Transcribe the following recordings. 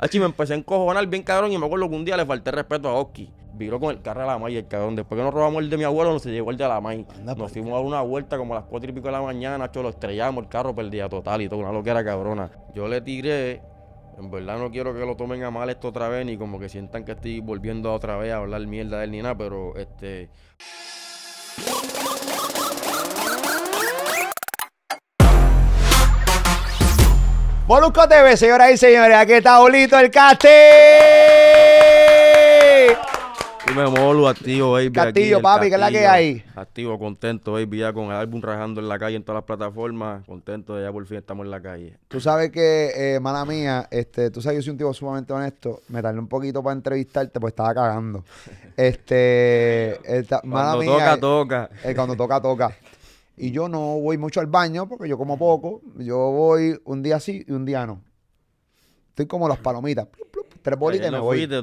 Así me empecé a encojonar bien cabrón y me acuerdo que un día le falté respeto a Oski. Viró con el carro a la May, el cabrón. Después que nos robamos el de mi abuelo, nos llevó el de la maíz. Nos fuimos a una vuelta como a las cuatro y pico de la mañana, lo estrellamos, el carro perdía total y todo, una loquera cabrona. Yo le tiré en verdad no quiero que lo tomen a mal esto otra vez, ni como que sientan que estoy volviendo otra vez a hablar mierda de él ni nada, pero este. Molusco TV, señoras y señores, aquí está Olito el castillo. me activo, baby. Castillo, papi, ¿qué es la que hay? Activo, contento, baby, ya con el álbum rajando en la calle en todas las plataformas. Contento, de ya por fin estamos en la calle. Tú sabes que, eh, mala mía, este, tú sabes, que yo soy un tipo sumamente honesto. Me tardé un poquito para entrevistarte, pues estaba cagando. Este, mala eh, cuando toca, toca. cuando toca, toca. Y yo no voy mucho al baño porque yo como poco. Yo voy un día sí y un día no. Estoy como las palomitas. tres bolitas me voy. Te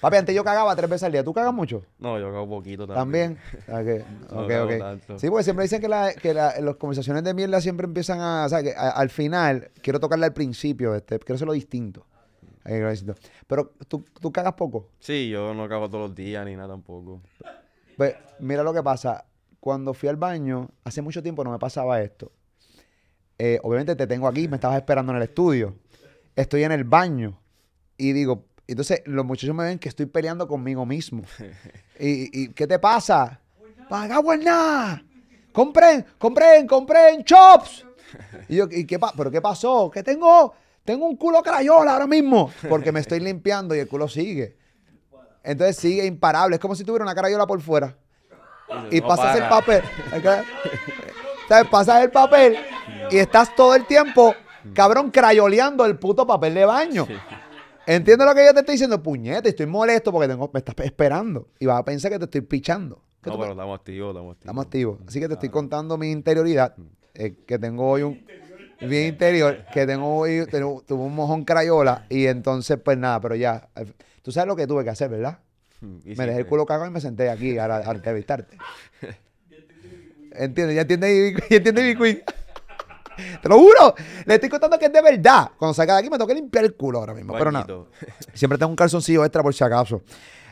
Papi, antes yo cagaba tres veces al día. ¿Tú cagas mucho? No, yo cago poquito también. ¿También? Ah, ok, ok. Sí, porque siempre dicen que, las conversaciones de mierda siempre empiezan a... O sea, que al final, quiero tocarla al principio. Este, quiero hacerlo distinto. Pero ¿tú, tú cagas poco. Sí, yo no cago todos los días ni nada tampoco. Pues mira lo que pasa cuando fui al baño, hace mucho tiempo no me pasaba esto. Eh, obviamente te tengo aquí, me estabas esperando en el estudio. Estoy en el baño y digo, entonces los muchachos me ven que estoy peleando conmigo mismo. ¿Y, qué te pasa? ¡Paga buena! ¡Compren, compren, compren chops! Y yo, qué ¿pero qué pasó? ¿Qué tengo, tengo un culo crayola ahora mismo porque me estoy limpiando y el culo sigue. Entonces sigue imparable. Es como si tuviera una crayola por fuera y pasas el papel. ¿Sabes? Pasas el papel y estás todo el tiempo, cabrón, crayoleando el puto papel de baño. Entiendo lo que yo te estoy diciendo, puñete, estoy molesto porque tengo, me estás esperando y vas a pensar que te estoy pichando. No, pero estamos activos, estamos activos. Estamos activos. Así que te estoy contando mi interioridad, mm. eh, que tengo hoy un bien interior, que tengo hoy, tuve un mojón crayola y entonces pues nada, pero ya, eh, tú sabes lo que tuve que hacer, ¿verdad? Me dejé el culo cagado y me senté aquí a, a entrevistarte. ¿Entiendes? Ya entiende ya entiende Queen. Te lo juro. Le estoy contando que es de verdad. Cuando salga de aquí me toca limpiar el culo ahora mismo. Pero nada. Siempre tengo un calzoncillo extra por si acaso.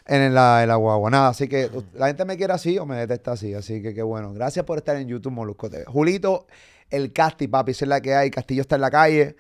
En la, en Nada, así que la gente me quiere así o me detesta así. Así que qué bueno. Gracias por estar en YouTube, Molusco TV. Julito, el Casti, papi, es la que hay. Castillo está en la calle.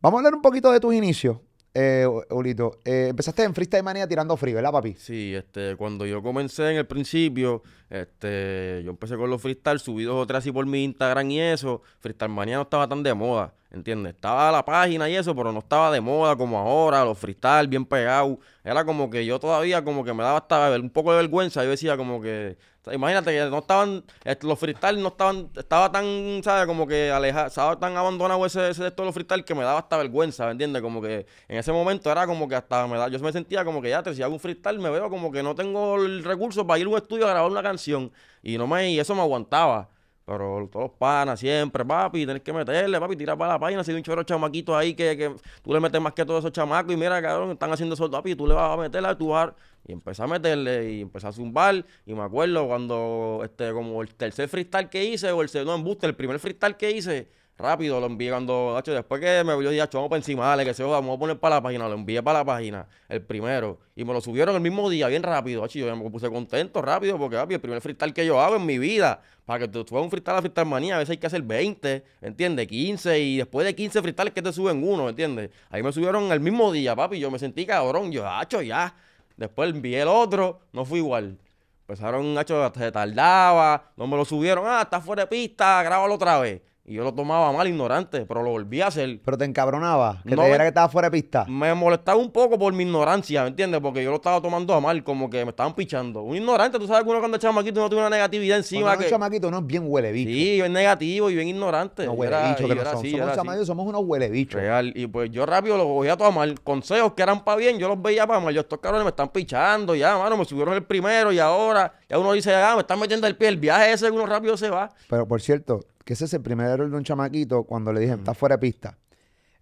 Vamos a hablar un poquito de tus inicios eh, Olito, eh, empezaste en Freestyle manía tirando free, ¿verdad, papi? Sí, este, cuando yo comencé en el principio, este, yo empecé con los freestyle, subí dos o tres así por mi Instagram y eso. Freestyle manía no estaba tan de moda entiende Estaba la página y eso, pero no estaba de moda como ahora, los freestyle bien pegados. Era como que yo todavía como que me daba hasta un poco de vergüenza. Yo decía como que, imagínate que no estaban, eh, los freestyle no estaban, estaba tan, ¿sabes? Como que alejado, estaba tan abandonado ese, ese de los freestyle que me daba hasta vergüenza, ¿me entiendes? Como que en ese momento era como que hasta me da, yo me sentía como que ya, te, si hago un freestyle me veo como que no tengo el recurso para ir a un estudio a grabar una canción. Y no me, y eso me aguantaba. Pero todos los panas siempre, papi, tenés que meterle, papi, tira para la página. Si hay un chorro chamaquito ahí que, que, tú le metes más que a todos esos chamacos y mira, cabrón, están haciendo eso, papi, tú le vas a meter a tu bar. Y empecé a meterle y empecé a zumbar. Y me acuerdo cuando, este, como el tercer freestyle que hice, o el segundo embuste, el primer freestyle que hice, Rápido lo envié cuando, después que me vio, dije, vamos para encima, le que se joda, vamos a poner para la página, lo envié para la página, el primero, y me lo subieron el mismo día, bien rápido, hecho, yo me puse contento rápido, porque, papi, el primer freestyle que yo hago en mi vida, para que tú un freestyle a freestyle manía, a veces hay que hacer 20, ¿entiendes? 15, y después de 15 freestyles que te suben uno, ¿entiendes? Ahí me subieron el mismo día, papi, yo me sentí cabrón, yo, hacho, ya, después envié el otro, no fue igual. Empezaron, hacho, se tardaba, no me lo subieron, ah, está fuera de pista, grábalo otra vez. Y yo lo tomaba mal, ignorante, pero lo volví a hacer. ¿Pero te encabronaba? ¿Que te que estaba fuera de pista? Me molestaba un poco por mi ignorancia, ¿me entiendes? Porque yo lo estaba tomando a mal, como que me estaban pichando. Un ignorante, tú sabes que uno cuando es chamaquito no tiene una negatividad encima. un chamaquito no es bien huele Sí, es negativo y bien ignorante. No huele somos. somos somos unos huele Real. Y pues yo rápido lo cogía todo a mal. Consejos que eran para bien, yo los veía para mal. Yo, estos cabrones me están pichando ya, mano, me subieron el primero y ahora ya uno dice, ah, me están metiendo el pie. El viaje ese, uno rápido se va. Pero por cierto, que ese es el primer error de un chamaquito cuando le dije, está fuera de pista.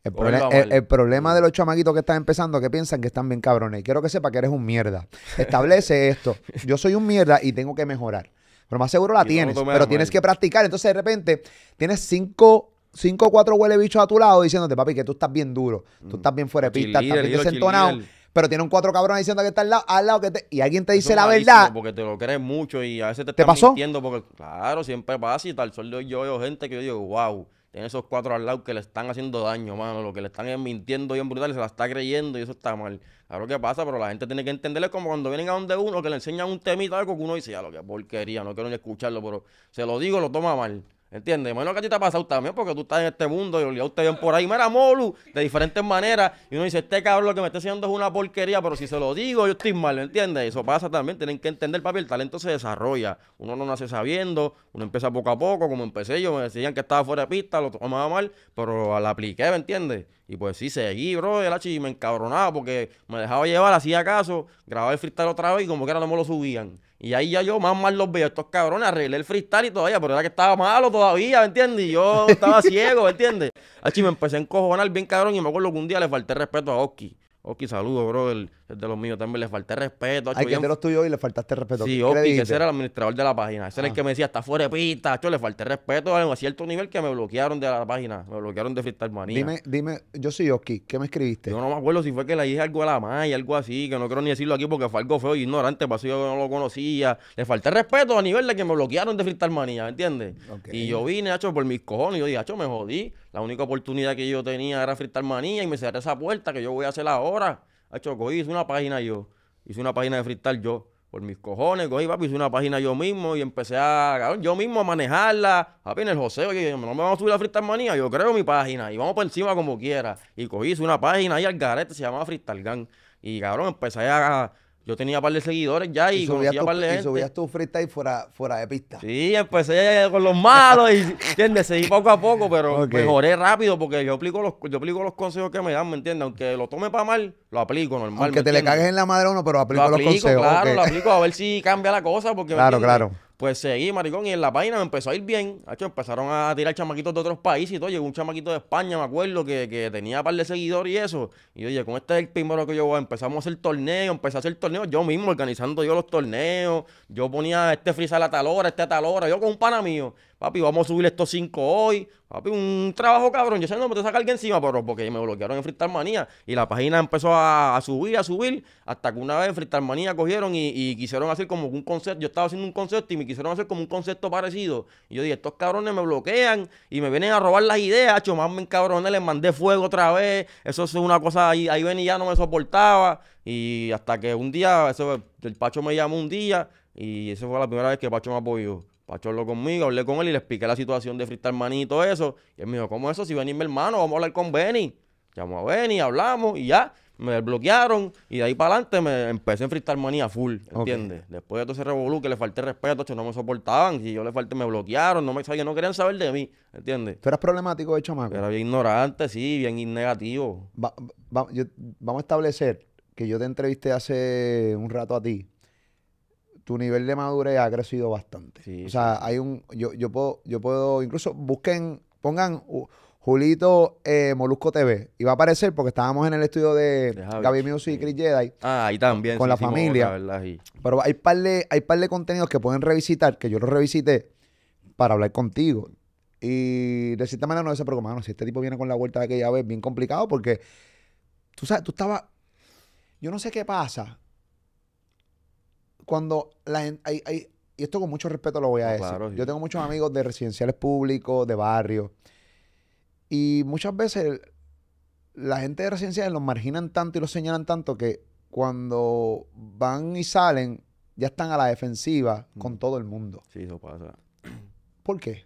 El, problema, de los chamaquitos que están empezando que piensan que están bien cabrones. Y quiero que sepa que eres un mierda. Establece esto. Yo soy un mierda y tengo que mejorar. Pero más seguro la tienes, pero tienes que practicar. Entonces, de repente, tienes cinco cinco o cuatro huele bichos a tu lado diciéndote, papi, que tú estás bien duro, tú mm. estás bien fuera de pista, estás bien desentonado pero tiene un cuatro cabrones diciendo que está al lado, al lado que te, y alguien te dice la verdad. Porque te lo crees mucho y a veces te, ¿Te pasó? mintiendo porque, claro, siempre pasa y tal Solo yo veo gente que yo digo, wow, tiene esos cuatro al lado que le están haciendo daño, mano, lo que le están mintiendo bien brutal y se la está creyendo y eso está mal. Claro que pasa, pero la gente tiene que entenderle como cuando vienen a donde uno, que le enseñan un temita algo que uno dice, ya lo que porquería, no quiero ni escucharlo, pero se lo digo, lo toma mal. ¿Entiendes? Bueno, que a ti te ha pasado también, porque tú estás en este mundo y usted te por ahí, mira, Molu, de diferentes maneras. Y uno dice, este cabrón lo que me está haciendo es una porquería, pero si se lo digo, yo estoy mal, ¿entiendes? Eso pasa también, tienen que entender, papi, el talento se desarrolla. Uno no nace sabiendo, uno empieza poco a poco, como empecé yo, me decían que estaba fuera de pista, lo tomaba mal, pero la apliqué, ¿me entiendes? Y pues sí, seguí, bro, el H y me encabronaba porque me dejaba llevar, hacía acaso grababa el freestyle otra vez y como que era no me lo subían. Y ahí ya yo más mal los veo estos cabrones, arreglé el freestyle y todavía, pero era que estaba malo todavía, ¿me entiendes? Y yo estaba ciego, ¿me entiendes? Así me empecé a encojonar bien cabrón y me acuerdo que un día le falté respeto a Oski. Oski, saludo, bro de los míos también le falté respeto. Hay que de los tuyos y le faltaste respeto. Sí, yo que ese era el administrador de la página. Ese era el ah. que me decía, está fuera de pista, yo le falté respeto a cierto nivel que me bloquearon de la página. Me bloquearon de fritar Manía. Dime, dime, yo soy Oki, ¿qué me escribiste? Yo no me acuerdo si fue que le dije algo a la y algo así, que no quiero ni decirlo aquí porque fue algo feo y ignorante, pasó yo no lo conocía. Le falté respeto a nivel de que me bloquearon de fritar Manía, ¿me entiendes? Y yo vine, hecho, por mis cojones, yo dije, hecho, me jodí. La única oportunidad que yo tenía era fritar Manía y me cerré esa puerta que yo voy a hacer ahora hecho, cogí, hice una página yo. Hice una página de freestyle yo. Por mis cojones, cogí, papi, hice una página yo mismo y empecé a, cabrón, yo mismo a manejarla. Papi, en el José, oye, no me vamos a subir a Freestyle Manía, yo creo mi página y vamos por encima como quiera. Y cogí, hice una página ahí al garete, se llamaba Freestyle Gang. Y, cabrón, empecé a yo tenía par de seguidores ya y, y a tu, par de gente. Y subías tu freestyle fuera, fuera de pista. Sí, empecé con los malos y, ¿entiendes? Seguí poco a poco, pero mejoré rápido porque yo aplico, los, yo aplico los consejos que me dan, ¿me entiendes? Aunque lo tome para mal, lo aplico normal. Aunque te le cagues en la madre a uno, pero aplico, lo los consejos. Claro, lo aplico a ver si cambia la cosa porque... Claro, claro. Pues seguí, maricón, y en la página me empezó a ir bien. hecho, empezaron a tirar chamaquitos de otros países y todo. Llegó un chamaquito de España, me acuerdo, que, que tenía un par de seguidores y eso. Y oye, con este es el primero que yo voy. Empezamos a hacer torneos, empecé a hacer torneos yo mismo, organizando yo los torneos. Yo ponía este frisa a tal hora, este a tal hora. Yo con un pana mío. Papi, vamos a subir estos cinco hoy. Papi, un trabajo cabrón. Yo sé, no me te saca alguien encima, pero porque me bloquearon en Freestyle Manía. Y la página empezó a, subir, a subir. Hasta que una vez en Freestyle Manía cogieron y, quisieron hacer como un concepto. Yo estaba haciendo un concepto y me quisieron hacer como un concepto parecido. Y yo dije, estos cabrones me bloquean y me vienen a robar las ideas. me cabrones, les mandé fuego otra vez. Eso es una cosa ahí. Ahí ven y ya no me soportaba. Y hasta que un día, eso, el Pacho me llamó un día. Y esa fue la primera vez que Pacho me apoyó. Pachorlo conmigo, hablé con él y le expliqué la situación de Freestyle Maní y todo eso. Y él me dijo, ¿cómo eso? Si venís mi hermano, vamos a hablar con Benny. Llamó a Benny, hablamos y ya. Me desbloquearon y de ahí para adelante me empecé en Freestyle Maní a full, ¿entiendes? Después de todo ese revolú que le falté respeto, no me soportaban. Si yo le falté, me bloquearon, no me no querían saber de mí, ¿entiendes? ¿Tú eras problemático de chamaco? Era bien ignorante, sí, bien negativo. vamos a establecer que yo te entrevisté hace un rato a ti tu nivel de madurez ha crecido bastante. o sea, hay un. Yo, puedo, yo puedo. Incluso busquen, pongan Julito eh, Molusco TV. Y va a aparecer porque estábamos en el estudio de, Gaby y Chris Jedi. Ah, ahí también. Con la familia. Pero hay par, hay par de contenidos que pueden revisitar, que yo los revisité para hablar contigo. Y de cierta manera no se si este tipo viene con la vuelta de aquella vez, bien complicado porque tú sabes, tú estabas. Yo no sé qué pasa cuando la gente, hay, y esto con mucho respeto lo voy a decir. Yo tengo muchos amigos de residenciales públicos, de barrios, y muchas veces la gente de residenciales los marginan tanto y los señalan tanto que cuando van y salen, ya están a la defensiva con mm. todo el mundo. Sí, eso pasa. ¿Por qué?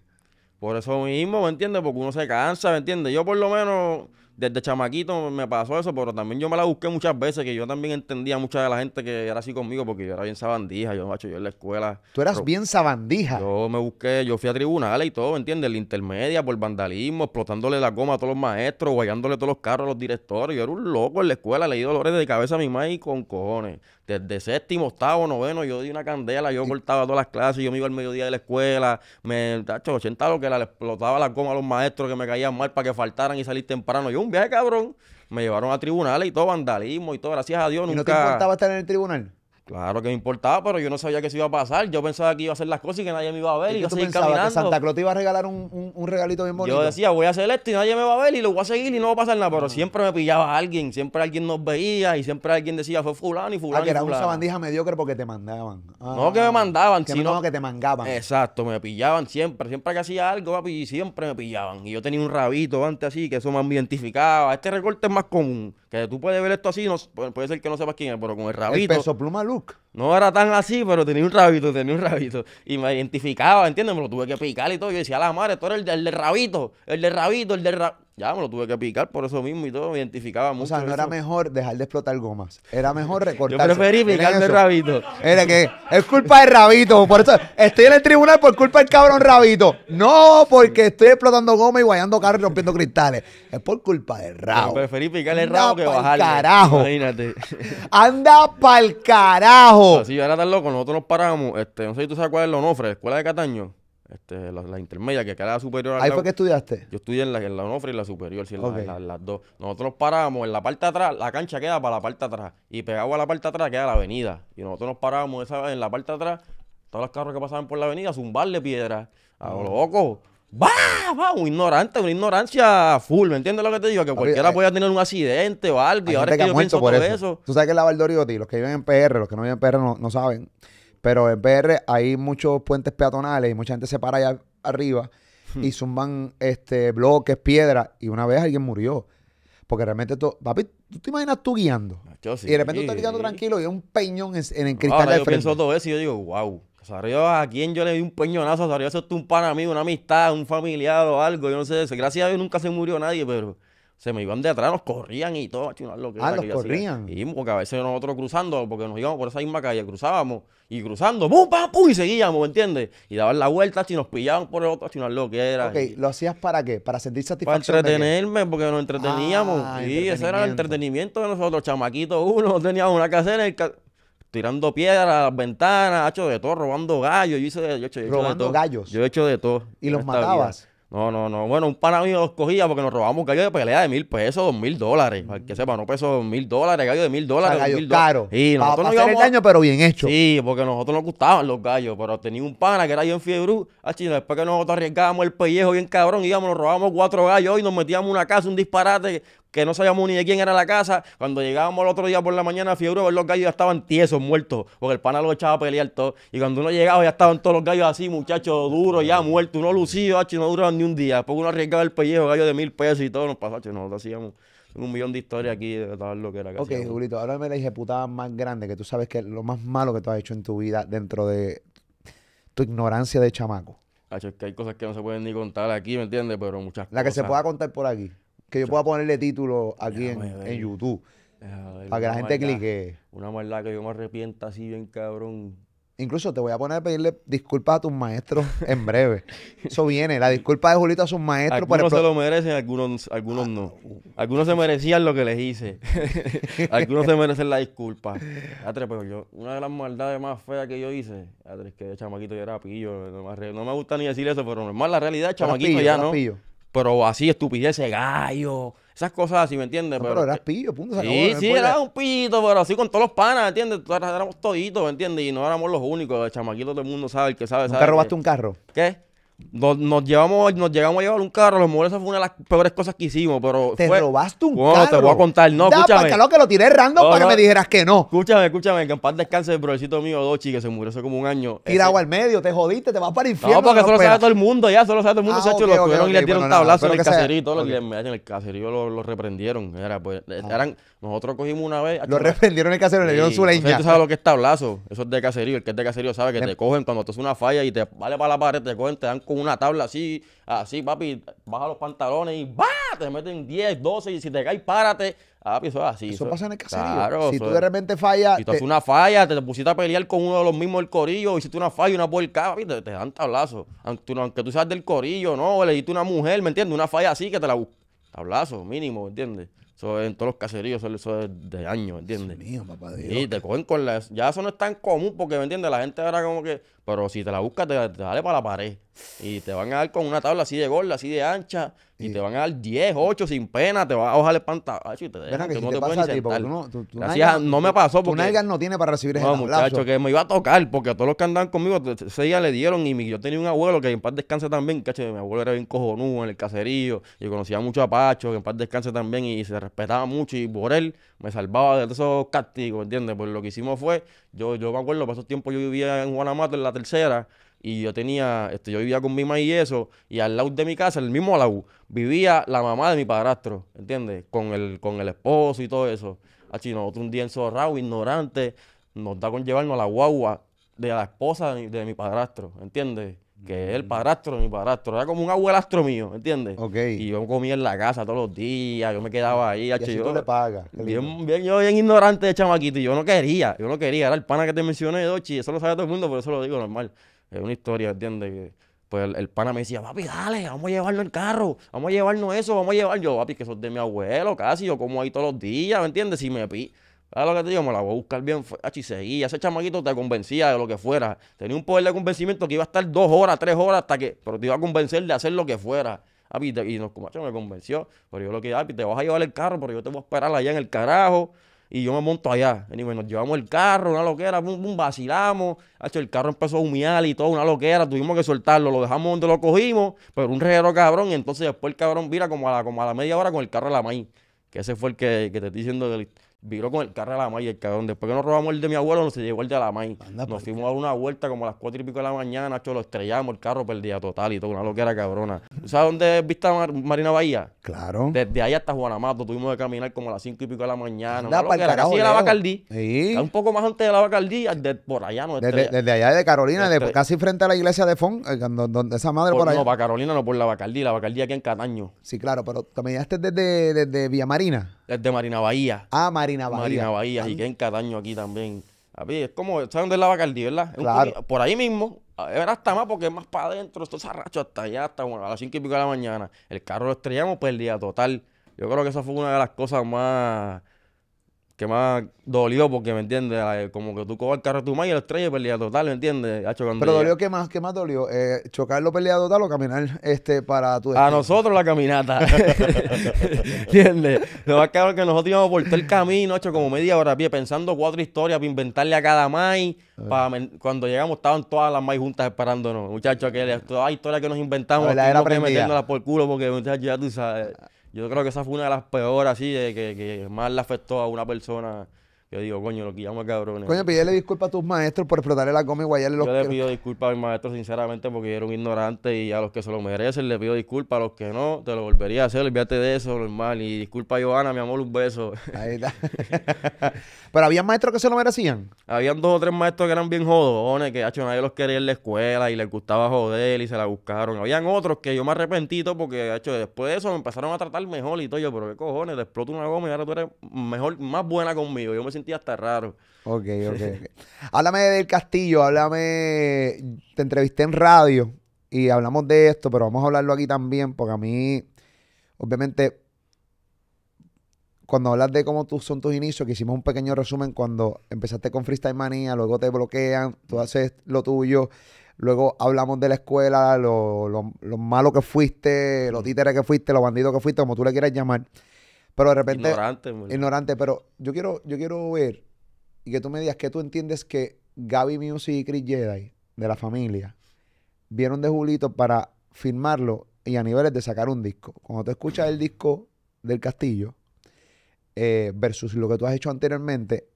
Por eso mismo, ¿me entiendes? Porque uno se cansa, ¿me entiendes? Yo por lo menos desde chamaquito me pasó eso, pero también yo me la busqué muchas veces, que yo también entendía mucha de la gente que era así conmigo, porque yo era bien sabandija, yo, macho, yo en la escuela. Tú eras bien sabandija. Yo me busqué, yo fui a tribunales y todo, ¿entiendes? La intermedia por vandalismo, explotándole la goma a todos los maestros, guayándole todos los carros a los directores. Yo era un loco en la escuela, leí dolores de cabeza a mi madre y con cojones. Desde séptimo, octavo, noveno, yo di una candela, yo cortaba todas las clases, yo me iba al mediodía de la escuela, me, tacho, 80 lo que la, explotaba la goma a los maestros que me caían mal para que faltaran y salir temprano un viaje cabrón. Me llevaron a tribunal y todo, vandalismo y todo, gracias a Dios. ¿Y nunca... no te importaba estar en el tribunal? Claro que me importaba, pero yo no sabía que se iba a pasar. Yo pensaba que iba a hacer las cosas y que nadie me iba a ver. ¿Y, yo iba que Santa Claus te iba a regalar un, un, regalito bien bonito? Yo decía, voy a hacer esto y nadie me va a ver y lo voy a seguir y no va a pasar nada. Pero ah. siempre me pillaba alguien, siempre alguien nos veía y siempre alguien decía, fue fulano y ah, fulano. Ah, que era una sabandija mediocre porque te mandaban. no que me ah, mandaban, sino... que te mangaban. Exacto, me pillaban siempre. Siempre que hacía algo, siempre me pillaban. Y yo tenía un rabito antes así, que eso me identificaba. Este recorte es más común. Que tú puedes ver esto así, no, puede ser que no sepas quién es, pero con el rabito... No era tan así, pero tenía un rabito, tenía un rabito. Y me identificaba, ¿entiendes? Me lo tuve que picar y todo. Yo decía, la madre, tú eres el, del rabito, el de rabito, el de rabito. Ya me lo tuve que picar por eso mismo y todo, me identificaba mucho. O sea, no era mejor dejar de explotar gomas. Era mejor recortar. Yo preferí picarle el rabito. Era que es culpa del rabito. Por eso estoy en el tribunal por culpa del cabrón rabito. No, porque estoy explotando gomas y guayando carros y rompiendo cristales. Es por culpa del rabo. Yo preferí picarle el rabo que bajarle. carajo. Imagínate. Anda pa'l carajo. Así, era tan loco, nosotros nos paramos. Este, no sé si tú sabes cuál es el Onofre, Escuela de Cataño este, la, intermedia, que queda superior. ¿Ahí fue que estudiaste? Yo estudié en la, en la Onofre y la superior, sí, las dos. Nosotros parábamos en la parte de atrás, la cancha queda para la parte de atrás, y pegado a la parte de atrás queda la avenida. Y nosotros nos parábamos esa en la parte de atrás, todos los carros que pasaban por la avenida, zumbarle piedra, a los ah. locos. ¡Va! ¡Va! Un ignorante, una ignorancia full, ¿me entiendes lo que te digo? Que cualquiera puede tener un accidente o algo, y ahora es que yo pienso por eso. Tú sabes que es la los que viven en PR, los que no viven en PR no saben. Pero en PR hay muchos puentes peatonales y mucha gente se para allá arriba y hmm. zumban este, bloques, piedras. Y una vez alguien murió. Porque realmente tú, papi, tú te imaginas tú guiando. Y de repente tú estás guiando tranquilo y hay un peñón en, el cristal Ahora, frente. yo pienso todo eso y yo digo, wow. ¿a quién yo le di un peñonazo? Casarío, eso es un pan amigo, una amistad, un familiar o algo. Yo no sé Gracias a Dios nunca se murió nadie, pero se me iban de atrás, nos corrían y todo. ah, los corrían. Y porque a veces nosotros cruzando, porque nos íbamos por esa misma calle, cruzábamos y cruzando, ¡pum, pum! Y seguíamos, ¿me entiendes? Y daban la vuelta, si nos pillaban por el otro, si nos lo que era. Ok, ¿lo hacías para qué? ¿Para sentir satisfacción? Para entretenerme, porque nos entreteníamos. y ah, sí, ese era el entretenimiento de nosotros, chamaquitos uno, teníamos una en el tirando piedras, a las ventanas, hecho de todo, robando gallos. Yo hice, yo hecho, gallos. Yo he hecho de todo. ¿Y los matabas? No, no, no. Bueno, un pana mío los cogía porque nos robamos gallo de pelea de mil pesos, dos mil dólares. que sepa, no pesos mil dólares, gallo de mil dólares. caro. Y nosotros no daño, pero bien hecho. Sí, porque nosotros nos gustaban los gallos. Pero tenía un pana que era yo en fiebre. ¡ah, chino, después que nosotros arriesgábamos el pellejo bien cabrón, íbamos, nos robábamos cuatro gallos y nos metíamos una casa, un disparate que no sabíamos ni de quién era la casa. Cuando llegábamos el otro día por la mañana Fiebre, los gallos ya estaban tiesos, muertos, porque el pana lo echaba a pelear todo. Y cuando uno llegaba ya estaban todos los gallos así, muchachos, duros, ya muertos, uno lucido, hacho, no duraban ni un día. Después uno arriesgaba el pellejo, gallo de mil pesos y todo, nos pasó, nos nosotros hacíamos un millón de historias aquí de todo lo que era. ok, Julito, ahora me la dije más grande, que tú sabes que lo más malo que tú has hecho en tu vida dentro de tu ignorancia de chamaco. que hay cosas que no se pueden ni contar aquí, ¿me entiendes? Pero muchas La que se pueda contar por aquí que yo pueda ponerle título aquí en, YouTube. para que la gente clique. Una maldad que yo me arrepienta así bien cabrón. Incluso te voy a poner a pedirle disculpas a tus maestros en breve. Eso viene, la disculpa de Julito a sus maestros. Algunos se lo merecen, algunos, algunos no. Algunos se merecían lo que les hice. algunos se merecen la disculpa. yo, una de las maldades más feas que yo hice, atre, es que de chamaquito ya era pillo. No me, gusta ni decir eso, pero normal, la realidad, chamaquito ya no. Pero así, estupideces, gallo, esas cosas así, ¿me entiendes? pero, eras eh, pillo, punto. sí, sí, era un pillito, pero así con todos los panas, ¿entiendes? Éramos toditos, ¿me entiendes? Y no éramos los únicos, el chamaquito todo el mundo sabe, el que sabe, ¿Nunca robaste un carro? ¿Qué? Nos, llevamos, nos llegamos a llevar un carro, los mejor esa fue una de las peores cosas que hicimos, pero. Te robaste un carro. te voy a contar, no, da, escúchame. Para que lo tiré random para que me dijeras que no. Escúchame, escúchame, que en paz descanse el brothercito mío, Dochi, que se murió hace como un año. Tirado al medio, te jodiste, te vas para el infierno. No, porque eso lo sabe todo el mundo, ya, solo sabe todo el mundo, ah, se ha los tuvieron y le dieron tablazo en el caserío, los en el caserío lo reprendieron. Era, pues, ah. eran, nosotros cogimos una vez. Lo reprendieron en el caserío, le dieron su leña. Tú sabes lo que es tablazo, eso es de caserío, el que es de caserío sabe que te cogen cuando tú haces una falla y te vale para la pared, te cogen, te dan con una tabla así, así, papi, baja los pantalones y ¡va! Te meten 10, 12 y si te caes, párate. Ah, papi, eso así. Eso, pasa en el caserío. Claro, si tú de repente fallas. Si tú haces una falla, te, pusiste a pelear con uno de los mismos del corillo, hiciste una falla, una puerca, te, te, dan tablazo. Aunque tú, seas del corillo, no, le diste una mujer, ¿me entiendes? Una falla así que te la Tablazo, mínimo, entiendes? Eso es en todos los caseríos, eso es de años, ¿entiendes? Dios mío, papá Y te cogen con la... Ya eso no es tan común porque, ¿me entiendes? La gente ahora como que... Pero si te la buscas, te, sale para la pared. Y te van a dar con una tabla así de gorda, así de ancha. Y, te van a dar 10, 8 sin pena. Te vas a bajar el pantalón. no te, me pasó porque... Tu no tiene para recibir ese No, que me iba a tocar. Porque todos los que andaban conmigo, ese día le dieron. Y yo tenía un abuelo que en paz descanse también. mi abuelo era bien cojonudo en el caserío. y conocía mucho a Pacho, que en paz descanse también. Y se respetaba mucho. Y por él me salvaba de esos castigos, ¿entiendes? Pues lo que hicimos fue yo, yo me acuerdo, pasó tiempo yo vivía en Guanamato, en la tercera, y yo tenía, este, yo vivía con mi mamá y eso, y al lado de mi casa, el mismo lado, vivía la mamá de mi padrastro, ¿entiendes? Con el, con el esposo y todo eso. Así nosotros un día enzorrados, ignorante, nos da con llevarnos a la guagua de la esposa de mi, de mi padrastro, ¿entiendes? que es el padrastro mi padrastro. Era como un abuelastro mío, ¿entiendes? Ok. Y yo comía en la casa todos los días, yo me quedaba ahí. Y tú le pagas. Bien, bien, yo bien ignorante de chamaquito y yo no quería, yo no quería. Era el pana que te mencioné, Dochi, eso lo sabe todo el mundo, por eso lo digo normal. Es una historia, ¿entiendes? pues el, pana me decía, papi, dale, vamos a llevarlo el carro, vamos a llevarnos eso, vamos a llevar yo, papi, que sos de mi abuelo casi, yo como ahí todos los días, ¿me entiendes? Si me pi... ¿Sabes lo que te digo? Me la voy a buscar bien. Y seguía. Ese chamaquito te convencía de lo que fuera. Tenía un poder de convencimiento que iba a estar dos horas, tres horas hasta que. Pero te iba a convencer de hacer lo que fuera. Y, y nos, me convenció. Pero yo lo que dije, te vas a llevar el carro, pero yo te voy a esperar allá en el carajo. Y yo me monto allá. Y nos llevamos el carro, una loquera, pum, bum vacilamos. el carro empezó a humear y todo, una loquera. Tuvimos que soltarlo, lo dejamos donde lo cogimos, pero un reguero cabrón. Y entonces después el cabrón vira como a la, como a la media hora con el carro a la maíz. Que ese fue el que, te estoy diciendo del Viro con el carro a la Maya, el cabrón. Después que nos robamos el de mi abuelo, nos se llevó el de la Maya. nos fuimos a una vuelta como a las cuatro y pico de la mañana, lo estrellamos, el carro perdía total y todo, una loquera cabrona. sabes dónde viste Vista Marina Bahía? Claro. Desde ahí hasta Juanamato, tuvimos que caminar como a las cinco y pico de la mañana. una casi de la Bacardí. Sí. Un poco más antes de la Bacardí, por allá no desde, desde, allá de Carolina, casi frente a la iglesia de Fon, eh, donde esa madre por, allá. No, para Carolina no, por la Bacardí, la Bacardí aquí en Cataño. Sí, claro, pero te mediaste desde, desde Villa Marina. Es de Marina Bahía. Ah, Marina Bahía. Marina Bahía, y que en año aquí también. es como, ¿sabes dónde es la Bacardi, verdad? por ahí mismo, eh, era hasta más porque es más para adentro, esto es arracho hasta allá, hasta a las 5 y pico de la mañana. El carro lo estrellamos, perdida pues, total. Yo creo que esa fue una de las cosas más que más dolió porque, ¿me entiendes? Como que tú cobas el carro a tu madre y estrella estrella pelea total, ¿me entiendes? Pero dolió, ¿qué más, qué más dolió? Eh, ¿Chocarlo pelea total o caminar este, para tu A nosotros la caminata. ¿Entiendes? Lo más claro que nosotros íbamos por todo el camino, hecho como media hora a pie, pensando cuatro historias para inventarle a cada mai. Eh. cuando llegamos estaban todas las más juntas esperándonos. Muchachos, que todas historias que nos inventamos, la era metiéndolas por culo porque, muchachos, ya tú sabes. Yo creo que esa fue una de las peores, así, de que, que más le afectó a una persona yo digo, coño, lo que llamo cabrones. Coño, pídele disculpas a tus maestros por explotarle la goma y guayarle los Yo le pido disculpas a mis maestros, sinceramente, porque yo era un ignorante y a los que se lo merecen le pido disculpas, a los que no, te lo volvería a hacer, olvídate de eso, normal. Y disculpa a Johanna, mi amor, un beso. Ahí está. Pero había maestros que se lo merecían. Habían dos o tres maestros que eran bien jodones, que hecho nadie los quería en la escuela y les gustaba joder y se la buscaron. Habían otros que yo me arrepentí porque, hecho después de eso me empezaron a tratar mejor y todo. Yo, pero qué cojones, te una goma y ahora tú eres mejor, más buena conmigo. Yo me sentía hasta raro. Ok, ok. háblame del castillo, háblame. Te entrevisté en radio y hablamos de esto, pero vamos a hablarlo aquí también, porque a mí, obviamente, cuando hablas de cómo son tus inicios, que hicimos un pequeño resumen cuando empezaste con Freestyle Manía, luego te bloquean, tú haces lo tuyo. Luego hablamos de la escuela, lo, lo, malo que fuiste, los títeres que fuiste, los bandidos que fuiste, como tú le quieras llamar. Pero de repente. Ignorante, Ignorante, pero yo quiero, yo quiero ver y que tú me digas que tú entiendes que Gaby Music y Chris Jedi, de la familia, vieron de Julito para firmarlo y a niveles de sacar un disco. Cuando tú escuchas el disco del Castillo eh, versus lo que tú has hecho anteriormente,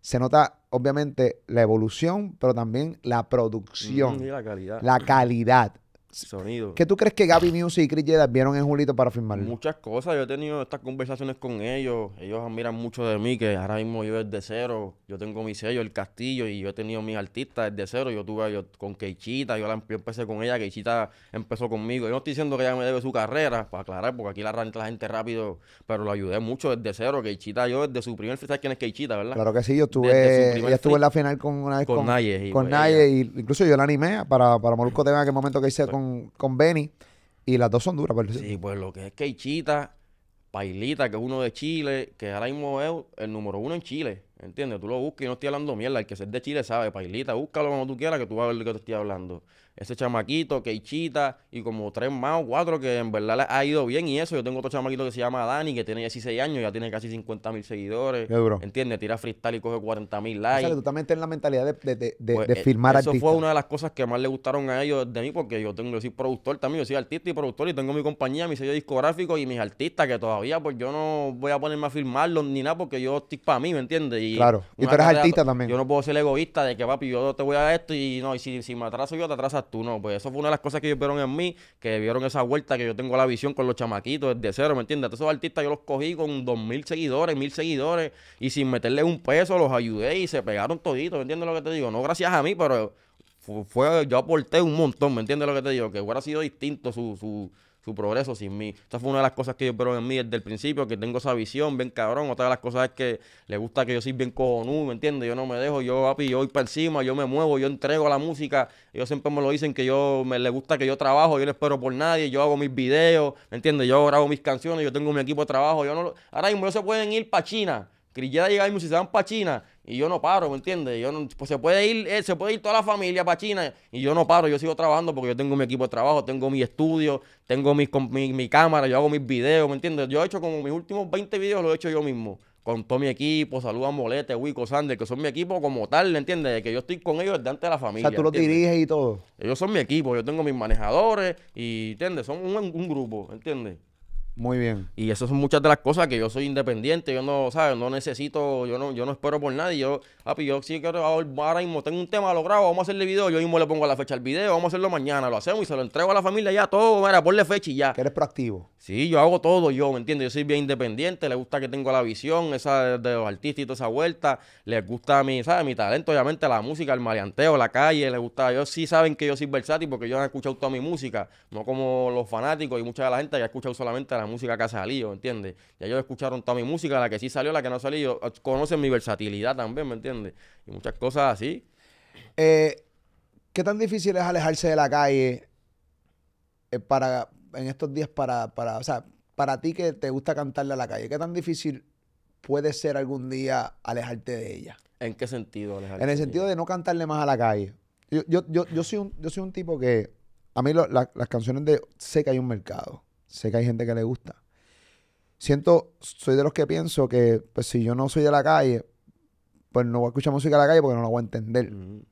se nota obviamente la evolución, pero también la producción. Mm, y la calidad. La calidad sonido. ¿Qué tú crees que Gaby Music y Chris Jeddah vieron en Julito para firmar Muchas cosas. Yo he tenido estas conversaciones con ellos. Ellos admiran mucho de mí, que ahora mismo yo desde cero. Yo tengo mi sello, el castillo, y yo he tenido mis artistas desde cero. Yo tuve yo, con Keichita, yo, la, empecé con ella, Keichita empezó conmigo. Yo no estoy diciendo que ella me debe su carrera, para aclarar, porque aquí la arranca la gente rápido, pero lo ayudé mucho desde cero. Keichita, yo desde su primer freestyle, ¿quién es Keichita, verdad? Claro que sí, yo estuve, Ya estuve en la final con una vez con, con Con, pues incluso yo la animé para, para Molusco aquel momento que hice pues con, Benny. Y las dos son duras, y Sí, pues lo que es que Chita Pailita, que es uno de Chile, que ahora mismo es el número uno en Chile. ¿Entiendes? Tú lo buscas y no estoy hablando mierda. El que es de Chile sabe, Pailita, búscalo como tú quieras que tú vas a ver lo que te estoy hablando ese chamaquito, Keichita y como tres más o cuatro que en verdad le ha ido bien y eso. Yo tengo otro chamaquito que se llama Dani que tiene 16 años, ya tiene casi 50 mil seguidores. entiende ¿Entiendes? Tira freestyle y coge 40 mil likes. O sea, totalmente en la mentalidad de, de, de, pues, eh, Eso fue una de las cosas que más le gustaron a ellos de mí porque yo tengo yo soy productor también, yo soy artista y productor y tengo mi compañía, mi sello discográfico y mis artistas que todavía pues yo no voy a ponerme a firmarlos ni nada porque yo estoy para mí, ¿me entiendes? Y claro. Y tú eres artista también. Yo no puedo ser egoísta de que papi, yo te voy a esto y no, y si, me atraso yo, te atraso tú no. Pues eso fue una de las cosas que ellos vieron en mí, que vieron esa vuelta que yo tengo la visión con los chamaquitos desde cero, ¿me entiendes? Entonces, esos artistas yo los cogí con dos mil seguidores, mil seguidores, y sin meterle un peso los ayudé y se pegaron toditos, ¿me entiendes lo que te digo? No gracias a mí, pero fue, yo aporté un montón, ¿me entiendes lo que te digo? Que hubiera sido distinto su su progreso sin mí. ...esta fue una de las cosas que yo espero en mí desde el principio, que tengo esa visión, bien cabrón. Otra de las cosas es que le gusta que yo soy bien cojonudo, ¿me entiendes? Yo no me dejo, yo papi, yo voy para encima, yo me muevo, yo entrego la música. ...yo siempre me lo dicen que yo me le gusta que yo trabajo, yo no espero por nadie, yo hago mis videos, ¿me entiendes? Yo grabo mis canciones, yo tengo mi equipo de trabajo, yo no lo... ahora mismo ellos se pueden ir para China. Crillera llega y si se van para China, y yo no paro, ¿me entiendes? Yo pues se puede ir, eh, se puede ir toda la familia para China y yo no paro, yo sigo trabajando porque yo tengo mi equipo de trabajo, tengo mi estudio, tengo mi, mi, cámara, yo hago mis videos, ¿me entiendes? Yo he hecho como mis últimos 20 videos, lo he hecho yo mismo con todo mi equipo, saluda a Molete, Wico, Sander, que son mi equipo como tal, ¿me ¿entiendes? Que yo estoy con ellos delante de la familia. O sea, tú lo diriges y todo. Ellos son mi equipo, yo tengo mis manejadores y, ¿entiendes? Son un, un grupo, ¿entiendes? Muy bien. Y eso son muchas de las cosas que yo soy independiente, yo no, ¿sabes? No necesito, yo no, yo no espero por nadie. Yo, papi yo sí quiero, ahora mismo tengo un tema, logrado, vamos a hacerle video, yo mismo le pongo la fecha al video, vamos a hacerlo mañana, lo hacemos y se lo entrego a la familia ya todo, mira, ponle fecha y ya. Que eres proactivo. Sí, yo hago todo yo, ¿me entiendes? Yo soy bien independiente, le gusta que tengo la visión, esa de, los artistas y toda esa vuelta, les gusta mi, ¿sabes? Mi talento, obviamente, la música, el maleanteo, la calle, les gusta, ellos sí saben que yo soy versátil porque yo han escuchado toda mi música, no como los fanáticos y mucha de la gente que ha escuchado solamente la música música que ha salido, ¿entiendes? Ya ellos escucharon toda mi música, la que sí salió, la que no salió, conocen mi versatilidad también, ¿me entiendes? Y muchas cosas así. Eh, ¿Qué tan difícil es alejarse de la calle eh, para, en estos días para, para, o sea, para ti que te gusta cantarle a la calle? ¿Qué tan difícil puede ser algún día alejarte de ella? ¿En qué sentido alejarte? En el sentido de, no cantarle más a la calle. Yo, yo, soy, un, tipo que... A mí las canciones de... Sé que hay un mercado. Sé que hay gente que le gusta. Siento, soy de los que pienso que pues, si yo no soy de la calle, pues no voy a escuchar música de la calle porque no la voy a entender. en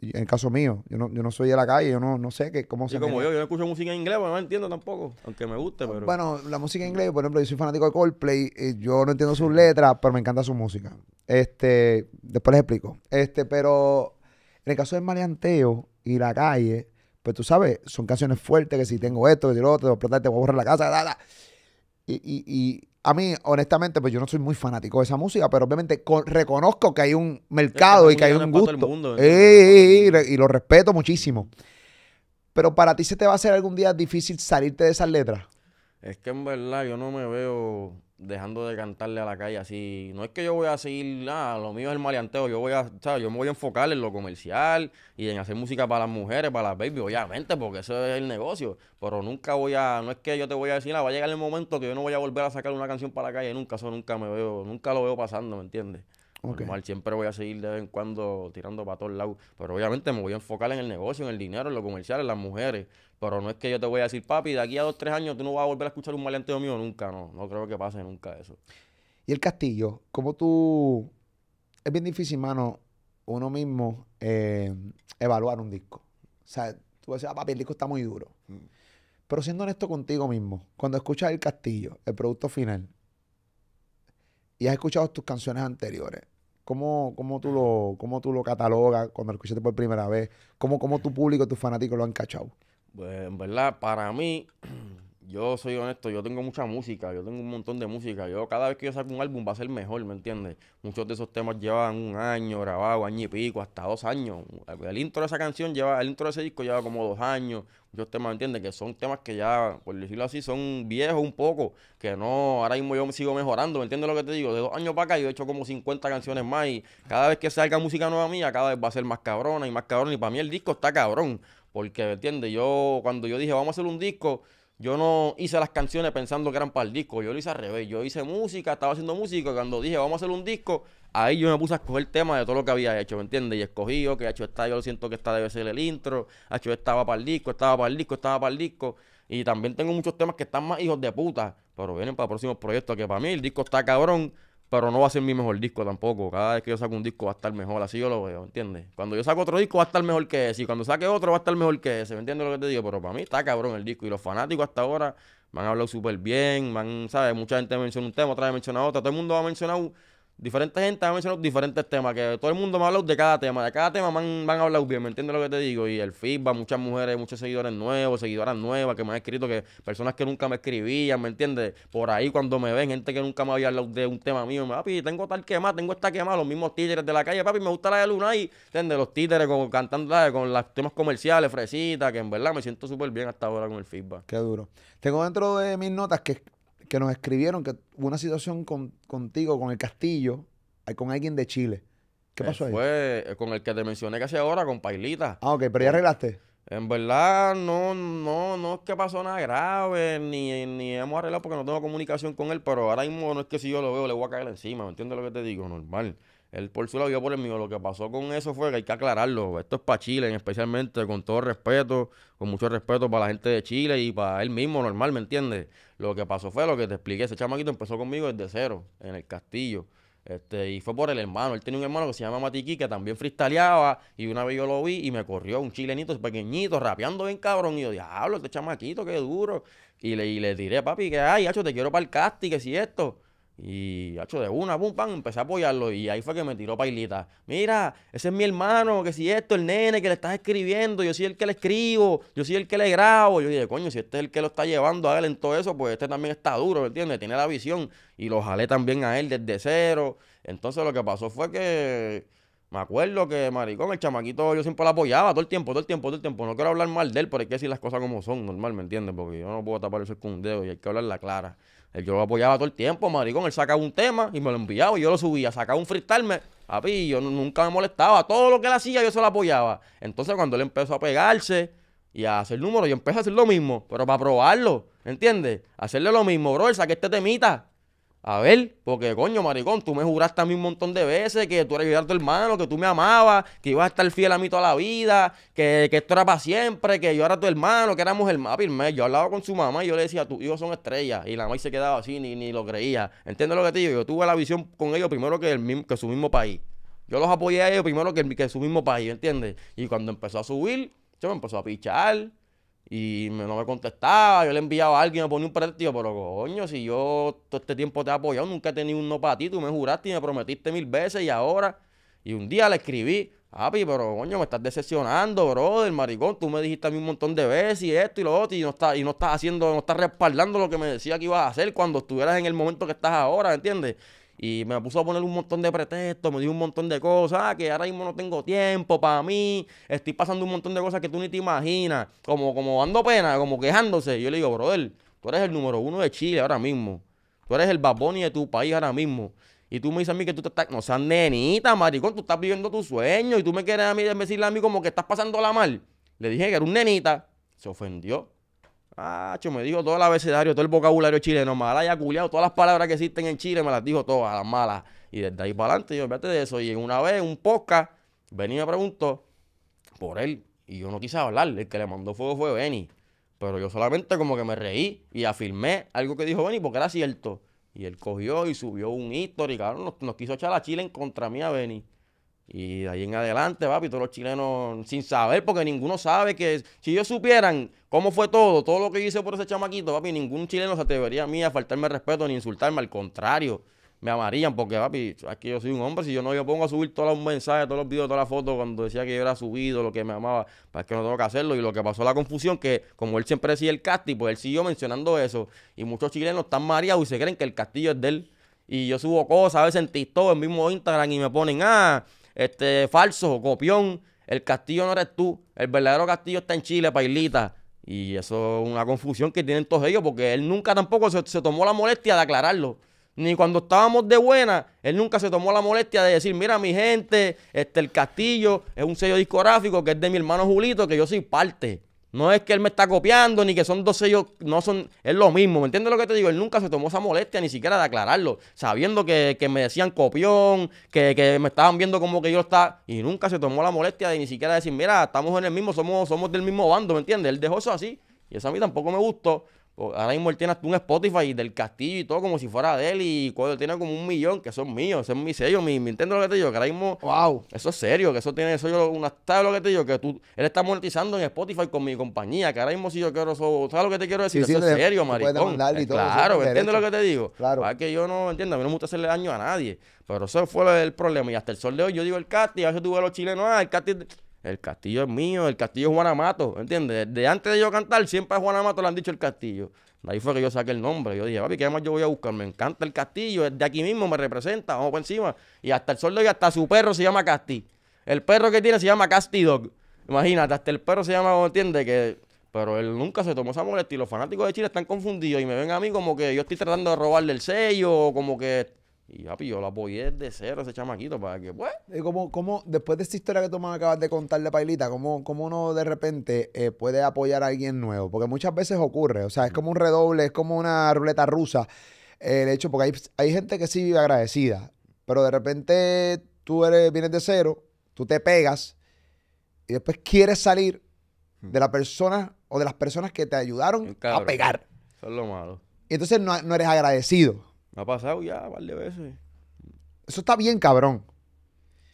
el caso mío, yo no, soy de la calle, yo no, no sé qué cómo se. Y como yo, yo no escucho música en inglés, pero pues, no la entiendo tampoco, aunque me guste, pero. Bueno, la música en inglés, por ejemplo, yo soy fanático de Coldplay, eh, yo no entiendo sus letras, pero me encanta su música. Este, después les explico. Este, pero en el caso del maleanteo y la calle, pues tú sabes, son canciones fuertes, que si tengo esto, que lo otro, te voy a te voy a borrar la casa, Y, a mí, honestamente, pues yo no soy muy fanático de esa música, pero obviamente reconozco que hay un mercado y que hay un gusto. y lo respeto muchísimo. Pero para ti se te va a hacer algún día difícil salirte de esas letras. Es que en verdad yo no me veo dejando de cantarle a la calle así. No es que yo voy a seguir, nada, lo mío es el maleanteo. Yo voy a, yo me voy a enfocar en lo comercial y en hacer música para las mujeres, para las baby, obviamente, porque eso es el negocio. Pero nunca voy a, no es que yo te voy a decir, nada, va a llegar el momento que yo no voy a volver a sacar una canción para la calle. Nunca, eso nunca me veo, nunca lo veo pasando, ¿me entiendes? Como mal, siempre voy a seguir de vez en cuando tirando para todos lados. Pero obviamente me voy a enfocar en el negocio, en el dinero, en lo comercial, en las mujeres. Pero no es que yo te voy a decir, papi, de aquí a dos, tres años tú no vas a volver a escuchar un maleanteo mío nunca, no. No creo que pase nunca eso. Y el castillo, como tú...? Es bien difícil, mano, uno mismo eh, evaluar un disco. O sea, tú vas a decir, papi, el disco está muy duro. Mm. Pero siendo honesto contigo mismo, cuando escuchas El Castillo, el producto final, y has escuchado tus canciones anteriores, ¿cómo, cómo tú, lo, cómo tú lo catalogas cuando lo escuchaste por primera vez? ¿Cómo, cómo tu público, tus fanáticos lo han cachado? Pues en verdad, para mí, yo soy honesto, yo tengo mucha música, yo tengo un montón de música. Yo cada vez que yo saco un álbum va a ser mejor, ¿me entiendes? Muchos de esos temas llevan un año grabado, año y pico, hasta dos años. El intro de esa canción lleva, el intro de ese disco lleva como dos años, yo temas, entiende Que son temas que ya, por decirlo así, son viejos un poco, que no, ahora mismo yo sigo mejorando, ¿me entiendes lo que te digo? De dos años para acá yo he hecho como 50 canciones más y cada vez que salga música nueva mía, cada vez va a ser más cabrona y más cabrona. Y para mí el disco está cabrón, porque, ¿me entiendes? Yo, cuando yo dije, vamos a hacer un disco, yo no hice las canciones pensando que eran para el disco, yo lo hice al revés, yo hice música, estaba haciendo música, y cuando dije, vamos a hacer un disco, ahí yo me puse a escoger tema de todo lo que había hecho, ¿me entiendes? Y escogí, ha hecho esta, yo lo siento que esta debe ser el intro, Ha hecho estaba para el disco, estaba para el disco, estaba para el disco. Y también tengo muchos temas que están más hijos de puta, pero vienen para próximos proyectos, que para mí el disco está cabrón, pero no va a ser mi mejor disco tampoco. Cada vez que yo saco un disco va a estar mejor, así yo lo veo, ¿me ¿entiendes? Cuando yo saco otro disco va a estar mejor que ese, y cuando saque otro va a estar mejor que ese, ¿me entiendes lo que te digo? Pero para mí está cabrón el disco, y los fanáticos hasta ahora me han hablado súper bien, Mucha gente menciona un tema, otra vez menciona otro. todo el mundo ha mencionado Diferentes gente han mencionado diferentes temas, que todo el mundo me ha de cada tema, de cada tema van han, hablar bien, ¿me entiendes lo que te digo? Y el feedback, muchas mujeres, muchos seguidores nuevos, seguidoras nuevas que me han escrito, que personas que nunca me escribían, ¿me entiendes? Por ahí cuando me ven, gente que nunca me había hablado de un tema mío, me papi, tengo tal que más, tengo esta que más, los mismos títeres de la calle, papi, me gusta la de Luna y, ¿entiendes? Los títeres cantando con los temas comerciales, Fresita, que en verdad me siento súper bien hasta ahora con el feedback. Qué duro. Tengo dentro de mis notas que que nos escribieron que hubo una situación con, contigo, con el castillo, eh, con alguien de Chile. ¿Qué eh, pasó ahí? Fue eh, con el que te mencioné casi ahora, con Pailita. Ah, ok, pero ya arreglaste. En verdad, no, no, no es que pasó nada grave, ni, ni hemos arreglado porque no tengo comunicación con él, pero ahora mismo no es que si yo lo veo le voy a caer encima, ¿me entiendes lo que te digo? Normal. Él por su lado, yo por el mío. Lo que pasó con eso fue que hay que aclararlo. Esto es para Chile, especialmente, con todo respeto, con mucho respeto para la gente de Chile y para él mismo, normal, ¿me entiendes? Lo que pasó fue lo que te expliqué. Ese chamaquito empezó conmigo desde cero, en el castillo. Este, y fue por el hermano. Él tenía un hermano que se llama Matiqui, que también freestyleaba. Y una vez yo lo vi y me corrió un chilenito pequeñito, rapeando bien cabrón. Y yo, diablo, este chamaquito, qué duro. Y le, le diré, papi, que hay, hacho, te quiero para el casting, que si esto. Y, hecho de una, pum, pam, empecé a apoyarlo. Y ahí fue que me tiró pailita. Mira, ese es mi hermano, que si esto, el nene que le estás escribiendo, yo soy el que le escribo, yo soy el que le grabo. Yo dije, coño, si este es el que lo está llevando a él en todo eso, pues este también está duro, ¿me entiendes? Tiene la visión. Y lo jalé también a él desde cero. Entonces lo que pasó fue que me acuerdo que, maricón, el chamaquito yo siempre lo apoyaba todo el tiempo, todo el tiempo, todo el tiempo. No quiero hablar mal de él, pero hay que decir las cosas como son, normal, ¿me entiendes? Porque yo no puedo tapar eso con un dedo y hay que hablarla clara. Yo lo apoyaba todo el tiempo, maricón. Él sacaba un tema y me lo enviaba y yo lo subía. Sacaba un freestyle, me... mí, yo nunca me molestaba. Todo lo que él hacía, yo se lo apoyaba. Entonces, cuando él empezó a pegarse y a hacer números, yo empecé a hacer lo mismo, pero para probarlo. ¿Entiendes? Hacerle lo mismo, bro. Él saqué este temita. A ver, porque coño, maricón, tú me juraste a mí un montón de veces que tú eras ayudar a tu hermano, que tú me amabas, que ibas a estar fiel a mí toda la vida, que, que esto era para siempre, que yo era tu hermano, que éramos hermanos. Yo hablaba con su mamá y yo le decía, tus hijos son estrellas. Y la mamá se quedaba así, ni, ni lo creía. ¿Entiendes lo que te digo? Yo tuve la visión con ellos primero que, el que su mismo país. Yo los apoyé a ellos primero que, que su mismo país, ¿entiendes? Y cuando empezó a subir, yo me empezó a pichar. Y no me contestaba, yo le enviaba a alguien, me ponía un pretexto, pero coño, si yo todo este tiempo te he apoyado, nunca he tenido un no para ti, tú me juraste y me prometiste mil veces y ahora. Y un día le escribí, papi, pero coño, me estás decepcionando, brother, maricón, tú me dijiste a mí un montón de veces y esto y lo otro, y no estás, y no estás haciendo, no estás respaldando lo que me decía que ibas a hacer cuando estuvieras en el momento que estás ahora, ¿entiendes? Y me puso a poner un montón de pretextos, me dijo un montón de cosas, ah, que ahora mismo no tengo tiempo para mí, estoy pasando un montón de cosas que tú ni te imaginas, como, como dando pena, como quejándose. Yo le digo, brother, tú eres el número uno de Chile ahora mismo, tú eres el baboni de tu país ahora mismo. Y tú me dices a mí que tú te estás, no seas nenita, maricón, tú estás viviendo tu sueño y tú me quieres a mí decirle a mí como que estás pasando la mal. Le dije que era un nenita, se ofendió. Ah, me dijo todo el abecedario, todo el vocabulario chileno, mala y culiado, todas las palabras que existen en Chile me las dijo todas, las malas. Y desde ahí para adelante, yo, fíjate de eso. Y una vez, un podcast, Benny me preguntó por él, y yo no quise hablarle, el que le mandó fuego fue Benny. Pero yo solamente como que me reí y afirmé algo que dijo Benny porque era cierto. Y él cogió y subió un history, y nos, nos quiso echar a Chile en contra mí a Benny. Y de ahí en adelante, papi, todos los chilenos sin saber, porque ninguno sabe que si ellos supieran cómo fue todo, todo lo que hice por ese chamaquito, papi, ningún chileno se atrevería a mí a faltarme respeto ni insultarme, al contrario, me amarían, porque, papi, aquí yo soy un hombre, si yo no, yo pongo a subir todos los mensajes, todos los videos, todas las fotos, cuando decía que yo era subido, lo que me amaba, para pues que no tengo que hacerlo. Y lo que pasó la confusión, que como él siempre decía el castillo, pues él siguió mencionando eso, y muchos chilenos están mareados y se creen que el castillo es de él. Y yo subo cosas, a veces en TikTok, en mismo Instagram, y me ponen, ah este, falso, copión, el castillo no eres tú, el verdadero castillo está en Chile, Pailita. Y eso es una confusión que tienen todos ellos, porque él nunca tampoco se, tomó la molestia de aclararlo ni cuando estábamos de buena, él nunca se tomó la molestia de decir, mira mi gente, este, el castillo es un sello discográfico que es de mi hermano Julito, que yo soy parte. No es que él me está copiando, ni que son dos sellos, no son, es lo mismo, ¿me entiendes lo que te digo? Él nunca se tomó esa molestia ni siquiera de aclararlo, sabiendo que, me decían copión, que, me estaban viendo como que yo estaba, y nunca se tomó la molestia de ni siquiera decir, mira, estamos en el mismo, somos, somos del mismo bando, ¿me entiendes? Él dejó eso así, y eso a mí tampoco me gustó, Ahora mismo él tiene un Spotify del castillo y todo como si fuera de él. Y cuando tiene como un millón, que son míos, son mis sellos, mi, Nintendo lo que te digo, que ahora mismo. Wow. Eso es serio, que eso tiene, eso yo una lo que te digo, que tú, él está monetizando en Spotify con mi compañía, que ahora mismo si yo quiero ¿sabes lo que te quiero decir? eso es serio, maricón. Eh, claro, ¿entiendes lo que te digo? Claro. Pues que yo no entiendo, a mí no me gusta hacerle daño a nadie. Pero eso fue el problema. Y hasta el sol de hoy, yo digo el castillo, a veces tuve a los chilenos, ah, el castillo el castillo es mío, el castillo es Amato, ¿entiendes? De antes de yo cantar, siempre a Amato le han dicho el castillo. Ahí fue que yo saqué el nombre. Yo dije, papi, ¿qué más yo voy a buscar? Me encanta el castillo, es de aquí mismo, me representa, vamos por encima. Y hasta el sol y hasta su perro se llama Casti. El perro que tiene se llama Casti Dog. Imagínate, hasta el perro se llama, ¿entiendes? Que, pero él nunca se tomó esa molestia. Y los fanáticos de Chile están confundidos y me ven a mí como que yo estoy tratando de robarle el sello, o como que y papi, yo la apoyé de cero ese chamaquito para que, pues. Eh, después de esta historia que tú me acabas de contarle, Pailita, ¿cómo, uno de repente eh, puede apoyar a alguien nuevo? Porque muchas veces ocurre, o sea, es como un redoble, es como una ruleta rusa. Eh, el hecho, porque hay, gente que sí vive agradecida, pero de repente tú eres, vienes de cero, tú te pegas y después quieres salir de la persona o de las personas que te ayudaron a pegar. Eso es lo malo. Y entonces no, no eres agradecido. Me ha pasado ya un de veces. Eso está bien, cabrón.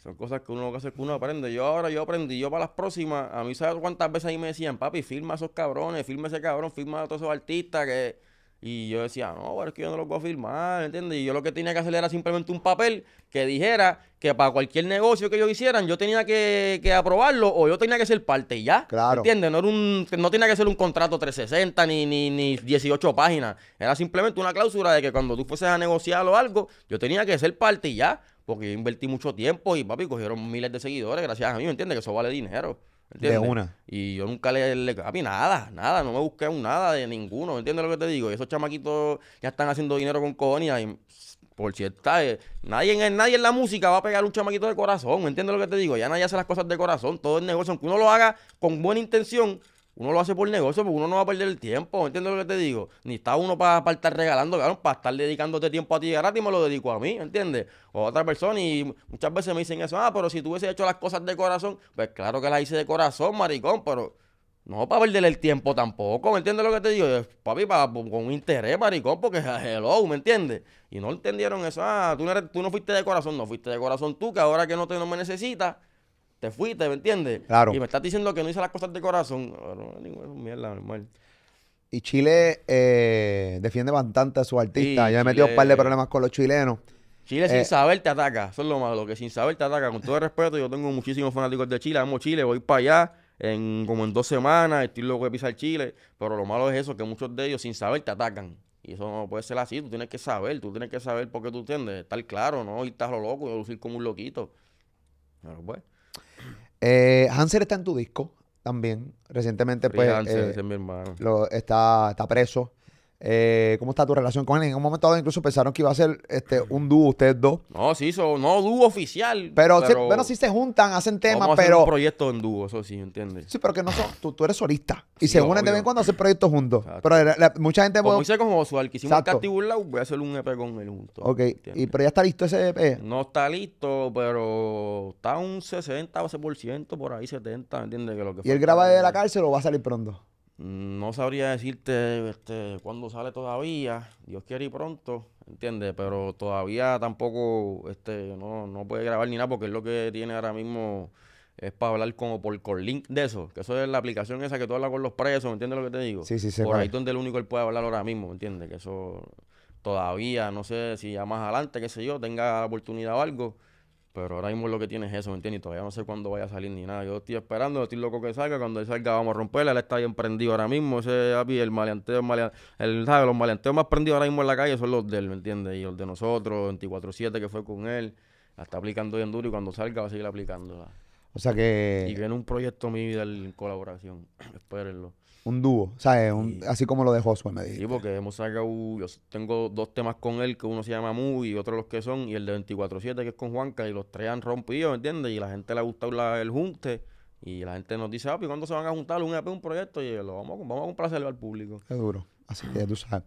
Son cosas que uno hace que uno aprende. Yo ahora yo aprendí, yo para las próximas, a mí sabes cuántas veces ahí me decían, papi, firma a esos cabrones, firma a ese cabrón, firma a todos esos artistas que y yo decía, no, pero es que yo no lo puedo firmar, ¿entiendes? Y yo lo que tenía que hacer era simplemente un papel que dijera que para cualquier negocio que ellos hicieran, yo tenía que, aprobarlo o yo tenía que ser parte y ya. Claro. ¿Entiendes? No, era un, no tenía que ser un contrato 360 ni, ni, ni 18 páginas. Era simplemente una cláusula de que cuando tú fueses a negociar o algo, yo tenía que ser parte y ya. Porque yo invertí mucho tiempo y, papi, cogieron miles de seguidores gracias a mí, ¿me entiendes? Que eso vale dinero. De una. Y yo nunca le, le a mí nada, nada, no me busqué un nada de ninguno, ¿entiendes lo que te digo? esos chamaquitos ya están haciendo dinero con cojones y por cierto, eh, nadie, en, nadie en la música va a pegar un chamaquito de corazón, ¿entiendes lo que te digo? Ya nadie hace las cosas de corazón, todo el negocio, aunque uno lo haga con buena intención, uno lo hace por negocio porque uno no va a perder el tiempo. ¿Entiendes lo que te digo? Ni está uno para estar regalando, claro, para estar dedicándote tiempo a ti gratis, me lo dedico a mí, ¿entiendes? O a otra persona. Y muchas veces me dicen eso, ah, pero si tú hubiese hecho las cosas de corazón, pues claro que las hice de corazón, maricón, pero. No para perder el tiempo tampoco, ¿me entiendes lo que te digo? Papi, con interés, maricón, porque hello, ¿me entiendes? Y no entendieron eso. Ah, tú no, fuiste de corazón, no fuiste de corazón tú, que ahora que no te no me necesitas, te fuiste, ¿me entiendes? Claro. Y me estás diciendo que no hice las cosas de corazón. No, no, mierda, normal. Y Chile eh, defiende bastante a su artista. ya he metido un par de problemas con los chilenos. Chile sin eh, saber te ataca. Eso es lo malo, que sin saber te ataca. Con todo el respeto, yo tengo muchísimos fanáticos de Chile. Amo Chile, voy para allá en como en dos semanas, estoy loco de pisar Chile. Pero lo malo es eso, que muchos de ellos sin saber te atacan. Y eso no puede ser así, tú tienes que saber, tú tienes que saber por qué tú entiendes. Estar claro, no ir a lo loco y lucir como un loquito. Pero Pues, eh, Hanser está en tu disco también. Recientemente, pues. Eh, mi hermano. está, está preso. Eh, ¿Cómo está tu relación con él? En un momento dado incluso pensaron que iba a ser este, un dúo, ustedes dos. No, sí, no dúo oficial. Pero, bueno, sí se juntan, hacen temas, vamos a pero... un proyecto en dúo, eso sí, ¿entiendes? Sí, pero que no son... Tú, eres solista. Y se unen de vez en cuando hacen hacer proyectos juntos. Pero mucha gente... Como hice con Oswald, que hicimos Exacto. un voy a hacer un EP con él junto. Ok, y, pero ya está listo ese EP. No está listo, pero está un 60, 12% por ahí, 70, ¿entiendes? Que ¿Y él graba de la cárcel o va a salir pronto? Mm, no sabría decirte este, cuándo sale todavía, Dios quiere y pronto, ¿entiendes? Pero todavía tampoco este, no, no puede grabar ni nada porque es lo que tiene ahora mismo es para hablar como por Link de eso, que eso es la aplicación esa que tú hablas con los presos, ¿entiendes lo que te digo? Sí, sí, sí. Por ahí donde el único él puede hablar ahora mismo, ¿entiendes? Que eso todavía, no sé si ya más adelante, qué sé yo, tenga la oportunidad o algo, pero ahora mismo lo que tiene es eso, ¿me entiendes? Y todavía no sé cuándo vaya a salir ni nada. Yo estoy esperando, estoy loco que salga. Cuando él salga, vamos a romperle. Él está bien prendido ahora mismo. Ese api, el maleanteo, el, maleanteo. ¿sabes? Los maleanteos más prendidos ahora mismo en la calle son los de él, ¿me entiendes? Y los de nosotros, 24-7 que fue con él. La está aplicando bien duro y cuando salga va a seguir aplicando O sea que. Y viene un proyecto mi vida colaboración. Espérenlo. Un dúo, ¿sabes? así como lo dejó Josué me Sí, porque hemos sacado. Yo tengo dos temas con él, que uno se llama Mu y otro los que son, y el de 24-7 que es con Juanca, y los tres han rompido, ¿entiendes? Y la gente le ha gustado el junte, y la gente nos dice, ah, ¿cuándo se van a juntar un EP, un proyecto? Y lo vamos, vamos a comprárselo al público. Qué duro. Así que ya tú sabes.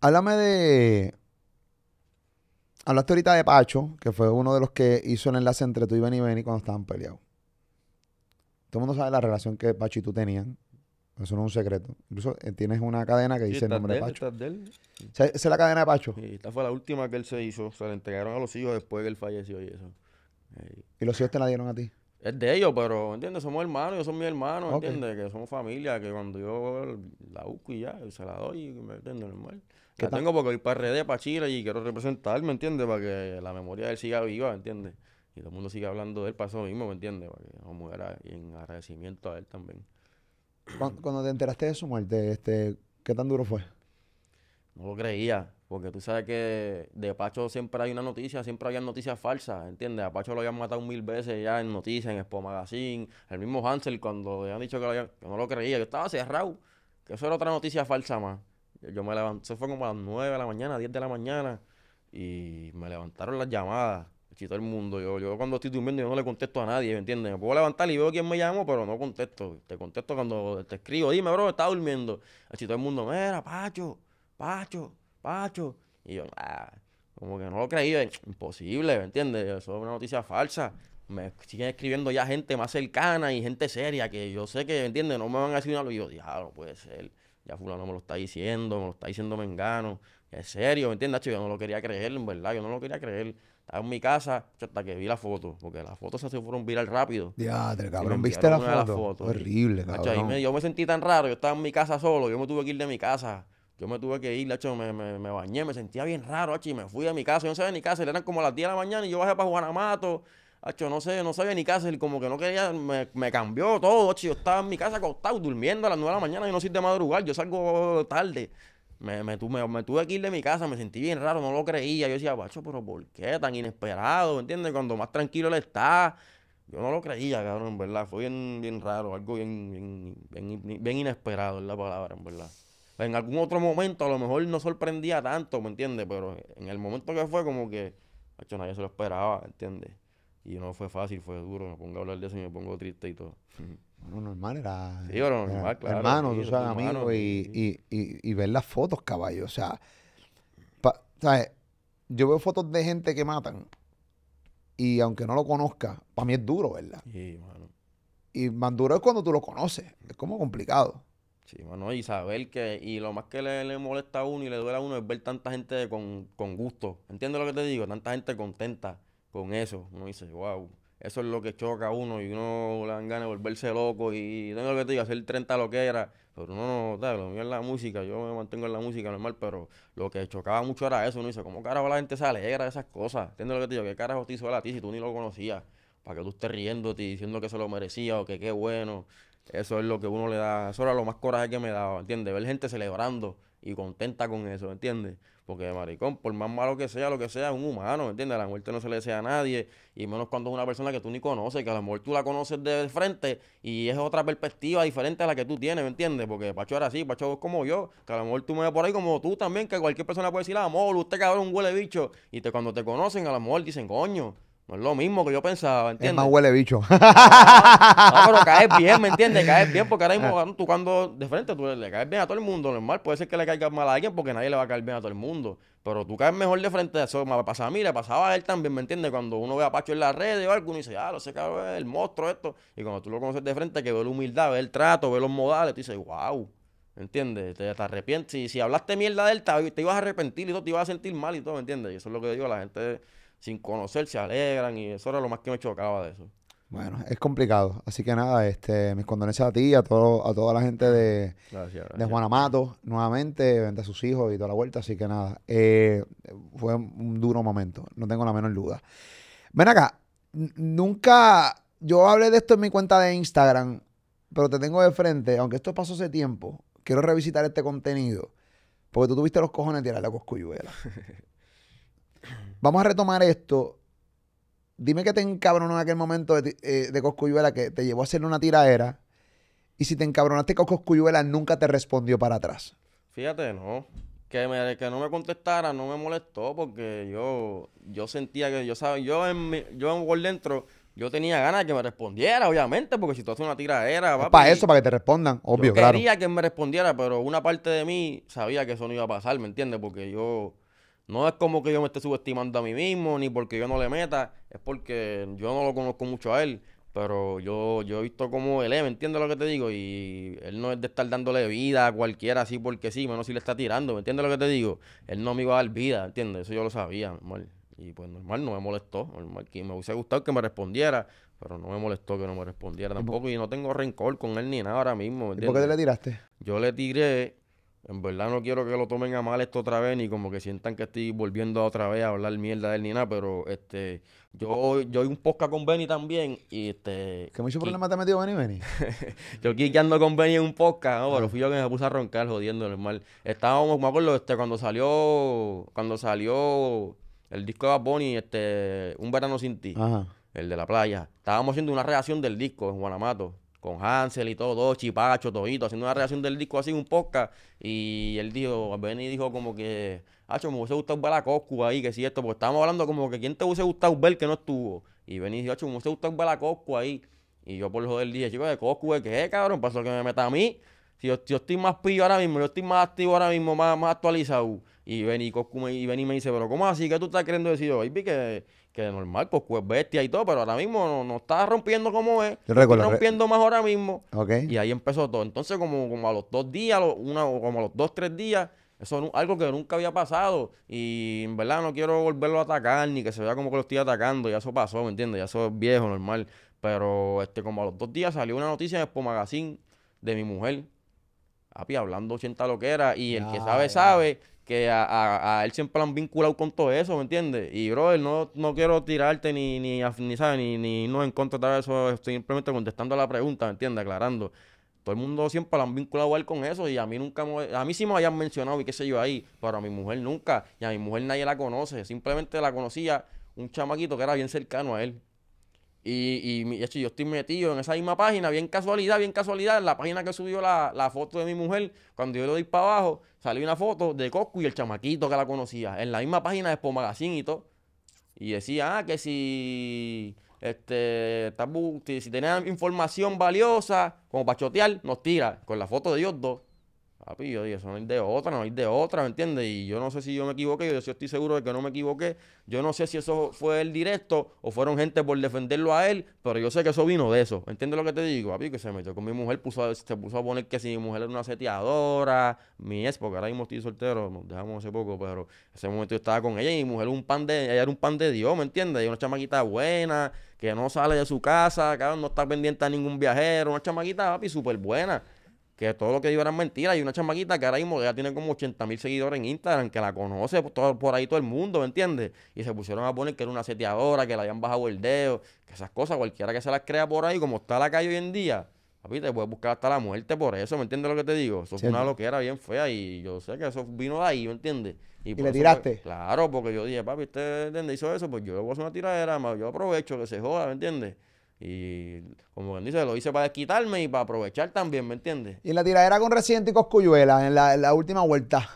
Háblame de. Hablaste ahorita de Pacho, que fue uno de los que hizo el enlace entre tú y Benny Benny cuando estaban peleados. Todo el mundo sabe la relación que Pacho y tú tenían eso no es un secreto. Incluso eh, tienes una cadena que dice el nombre de, Pacho. esa es la cadena de Pacho. Y esta fue la última que él se hizo. Se la entregaron a los hijos después que él falleció y eso. ¿Y los hijos te la dieron a ti? Es de ellos, pero, ¿entiendes? Somos hermanos, ellos son mis hermanos, ¿entiende? ¿entiendes? Que somos familia, que cuando yo la busco y ya, se la doy, ¿me entiendes? Normal. La tengo porque voy para RD, para Chile y quiero ¿me ¿entiendes? Para que la memoria de él siga viva, ¿entiendes? Y todo el mundo siga hablando de él para eso mismo, ¿me entiendes? Para que y en agradecimiento a él también cuando, te enteraste de su muerte, este, ¿qué tan duro fue? No lo creía, porque tú sabes que de Pacho siempre hay una noticia, siempre había noticias falsas, ¿entiendes? A Pacho lo habían matado mil veces ya en noticias, en Expo Magazine, el mismo Hansel cuando le han dicho que no lo creía, que estaba cerrado, que eso era otra noticia falsa más. Yo me levanté, eso fue como a las 9 de la mañana, 10 de la mañana, y me levantaron las llamadas si todo el mundo, yo, yo cuando estoy durmiendo yo no le contesto a nadie, ¿me entiendes? Me puedo levantar y veo quién me llama pero no contesto. Te contesto cuando te escribo, dime, bro, está durmiendo. Si todo el mundo, mira, Pacho, Pacho, Pacho. Y yo, ah, como que no lo creía, eh, imposible, ¿me entiendes? Eso es una noticia falsa. Me siguen escribiendo ya gente más cercana y gente seria que yo sé que, ¿me entiendes? No me van a decir nada. Y yo, diablo, puede ser. Ya fulano me lo está diciendo, me lo está diciendo Mengano. Es serio, ¿me entiendes? Yo no lo quería creer, en verdad, yo no lo quería creer. Estaba en mi casa hasta que vi la foto, porque las fotos se fueron viral rápido. Diadre, cabrón, ¿viste la foto? Horrible, cabrón. yo me sentí tan raro, yo estaba en mi casa solo, yo me tuve que ir de mi casa. Yo me tuve que ir, me, bañé, me sentía bien raro, y me fui a mi casa. Yo no sabía ni casa, eran como las 10 de la mañana y yo bajé para Juanamato. no sé, no sabía ni casa, como que no quería, me, cambió todo, Yo estaba en mi casa acostado, durmiendo a las 9 de la mañana, y no soy de madrugar, yo salgo tarde. Me, me, tuve que ir de mi casa, me sentí bien raro, no lo creía. Yo decía, bacho, pero ¿por qué? Tan inesperado, ¿me entiendes? Cuando más tranquilo él está. Yo no lo creía, cabrón, en verdad. Fue bien, bien raro, algo bien, bien, bien, inesperado es la palabra, en verdad. En algún otro momento a lo mejor no sorprendía tanto, ¿me entiendes? Pero en el momento que fue como que, bacho, nadie se lo esperaba, ¿entiendes? Y no fue fácil, fue duro. Me pongo a hablar de eso y me pongo triste y todo no normal era. Sí, claro. Hermanos, tú sabes, hermano, y, y, y, ver las fotos, caballo. O sea, Yo veo fotos de gente que matan y aunque no lo conozca, para mí es duro, ¿verdad? Sí, mano. Y más duro es cuando tú lo conoces. Es como complicado. Sí, mano, y saber que. Y lo más que le, molesta a uno y le duele a uno es ver tanta gente con, con gusto. entiendo lo que te digo? Tanta gente contenta con eso. Uno dice, wow, eso es lo que choca a uno y uno le dan ganas de volverse loco y tengo lo que te digo, hacer 30 lo que era, pero uno no, lo mío es la música, yo me mantengo en la música normal, pero lo que chocaba mucho era eso, uno dice, ¿cómo carajo la gente se alegra de esas cosas? ¿Entiendes lo que te digo? ¿Qué carajo te hizo a ti si tú ni lo conocías? Para que tú estés riéndote y diciendo que se lo merecía o que qué bueno. Eso es lo que uno le da, eso era lo más coraje que me daba, ¿entiendes? Ver gente celebrando y contenta con eso, ¿entiendes? Porque, maricón, por más malo que sea, lo que sea, es un humano, ¿entiendes? A la muerte no se le desea a nadie, y menos cuando es una persona que tú ni conoces, que a lo mejor tú la conoces de frente y es otra perspectiva diferente a la que tú tienes, ¿me entiendes? Porque Pacho era así, Pacho es como yo, que a lo mejor tú me ves por ahí como tú también, que cualquier persona puede decir, amor, ah, usted cabrón, un huele bicho, y te, cuando te conocen, a lo mejor dicen, coño, no es lo mismo que yo pensaba, ¿entiendes? Es más huele bicho. No, pero caes bien, ¿me entiendes? Caes bien porque ahora mismo tú cuando de frente tú le caes bien a todo el mundo, normal. Puede ser que le caigas mal a alguien porque nadie le va a caer bien a todo el mundo. Pero tú caes mejor de frente, eso me pasaba a mí, le pasaba a él también, ¿me entiendes? Cuando uno ve a Pacho en las redes o algo, uno dice, ah, lo sé, cabrón, el monstruo esto. Y cuando tú lo conoces de frente, que ve la humildad, ve el trato, ve los modales, tú dices, wow, ¿entiendes? Te, arrepientes. Si, si hablaste mierda de él, te, ibas a arrepentir y todo, te ibas a sentir mal y todo, ¿me entiendes? Y eso es lo que digo a la gente sin conocer, se alegran y eso era lo más que me chocaba de eso. Bueno, es complicado. Así que nada, este, mis condolencias a ti, a todo, a toda la gente de, de nuevamente, vende a sus hijos y toda la vuelta. Así que nada, eh, fue un duro momento, no tengo la menor duda. Ven acá, nunca, yo hablé de esto en mi cuenta de Instagram, pero te tengo de frente, aunque esto pasó hace tiempo, quiero revisitar este contenido, porque tú tuviste los cojones de tirar la coscuyuela. Vamos a retomar esto. Dime que te encabronó en aquel momento de, eh, Coscuyuela que te llevó a hacer una tiradera. Y si te encabronaste con Coscuyuela, nunca te respondió para atrás. Fíjate, no. Que, que no me contestara no me molestó porque yo, yo sentía que yo yo en mi, dentro yo tenía ganas de que me respondiera, obviamente, porque si tú haces una tiradera... para eso, para que te respondan, obvio, claro. quería que me respondiera, pero una parte de mí sabía que eso no iba a pasar, ¿me entiendes? Porque yo no es como que yo me esté subestimando a mí mismo, ni porque yo no le meta, es porque yo no lo conozco mucho a él. Pero yo, yo he visto cómo él es, ¿me entiendes lo que te digo? Y él no es de estar dándole vida a cualquiera así porque sí, menos si le está tirando, ¿me entiendes lo que te digo? Él no me iba a dar vida, ¿entiendes? Eso yo lo sabía, normal. Y pues normal, no me molestó, normal. Que me hubiese gustado que me respondiera, pero no me molestó que no me respondiera tampoco. Y no tengo rencor con él ni nada ahora mismo, ¿Y ¿Por qué te le tiraste? Yo le tiré en verdad no quiero que lo tomen a mal esto otra vez, ni como que sientan que estoy volviendo otra vez a hablar mierda de él ni nada, pero este, yo, yo un podcast con Benny también y este... ¿Qué mucho problema te ha metido Benny, Benny? yo ando con Benny en un podcast, ¿no? pero fui yo que me puse a roncar jodiendo normal. Estábamos, me acuerdo, este, cuando salió, cuando salió el disco de Bad este, Un Verano Sin Ti, el de la playa. Estábamos haciendo una reacción del disco en Guanamato con Hansel y todo, Chipacho, Todito, haciendo una reacción del disco así, un podcast. Y él dijo, Benny dijo como que, acho, me hubiese gustado ver a Coscu ahí, que si esto, porque estamos hablando como que quién te hubiese gustado ver que no estuvo. Y Benny dijo, acho, me hubiese gustado ver a Coscu ahí. Y yo por el joder dije, chico, de Coscu, ¿de ¿qué, cabrón? Pasó que me meta a mí. Si yo, estoy más pillo ahora mismo, yo estoy más activo ahora mismo, más, actualizado. Y Benny, Coscu y me dice, pero ¿cómo así? ¿Qué tú estás queriendo decir? Y vi que que normal, pues, pues bestia y todo, pero ahora mismo no, está rompiendo como es. está rompiendo más ahora mismo. Y ahí empezó todo. Entonces, como, como a los dos días, una, como a los dos, tres días, eso es algo que nunca había pasado. Y en verdad no quiero volverlo a atacar, ni que se vea como que lo estoy atacando. Ya eso pasó, ¿me entiendes? Ya eso es viejo, normal. Pero este, como a los dos días salió una noticia en el Magazine de mi mujer. Api, hablando 80 lo que era. Y el que sabe, sabe que a, él siempre lo han vinculado con todo eso, ¿me entiendes? Y, brother, no, no quiero tirarte ni, ni, ni, ¿sabes? ni, ni no en contra de eso, estoy simplemente contestando la pregunta, ¿me entiendes? Aclarando. Todo el mundo siempre lo han vinculado a él con eso y a mí nunca, a mí sí me habían mencionado y qué sé yo ahí, pero a mi mujer nunca, y a mi mujer nadie la conoce, simplemente la conocía un chamaquito que era bien cercano a él. Y, y, yo estoy metido en esa misma página, bien casualidad, bien casualidad, en la página que subió la, foto de mi mujer, cuando yo lo doy para abajo, salió una foto de Coscu y el chamaquito que la conocía, en la misma página de Expo y todo. Y decía, ah, que si, este, si, si tenían información valiosa, como para nos tira, con la foto de ellos dos. Papi, yo digo, eso no es de otra, no hay de otra, ¿me entiendes? Y yo no sé si yo me equivoqué, yo, estoy seguro de que no me equivoqué. Yo no sé si eso fue el directo o fueron gente por defenderlo a él, pero yo sé que eso vino de eso. ¿Entiendes lo que te digo? Papi, que se metió con mi mujer, puso, se puso a poner que si mi mujer era una seteadora, mi ex, porque ahora mismo estoy soltero, nos dejamos hace poco, pero ese momento yo estaba con ella y mi mujer un pan de, ella era un pan de Dios, ¿me entiendes? Y una chamaquita buena, que no sale de su casa, que no está pendiente a ningún viajero, una chamaquita, papi, súper buena que todo lo que digo era mentira. y una chamaquita que ahora mismo ya tiene como 80 mil seguidores en Instagram, que la conoce todo, por ahí todo el mundo, ¿me entiendes? Y se pusieron a poner que era una seteadora, que la habían bajado el dedo, que esas cosas, cualquiera que se las crea por ahí, como está la calle hoy en día, papi, te puedes buscar hasta la muerte por eso, ¿me entiendes lo que te digo? Eso fue una loquera bien fea y yo sé que eso vino de ahí, ¿me entiendes? Y, le tiraste. claro, porque yo dije, papi, usted hizo eso, pues yo le voy a hacer una tiradera, yo aprovecho que se joda, ¿me entiendes? Y como bien dice, lo hice para quitarme y para aprovechar también, ¿me entiendes? Y la tiradera con Residente y Coscuyuela, en la, última vuelta.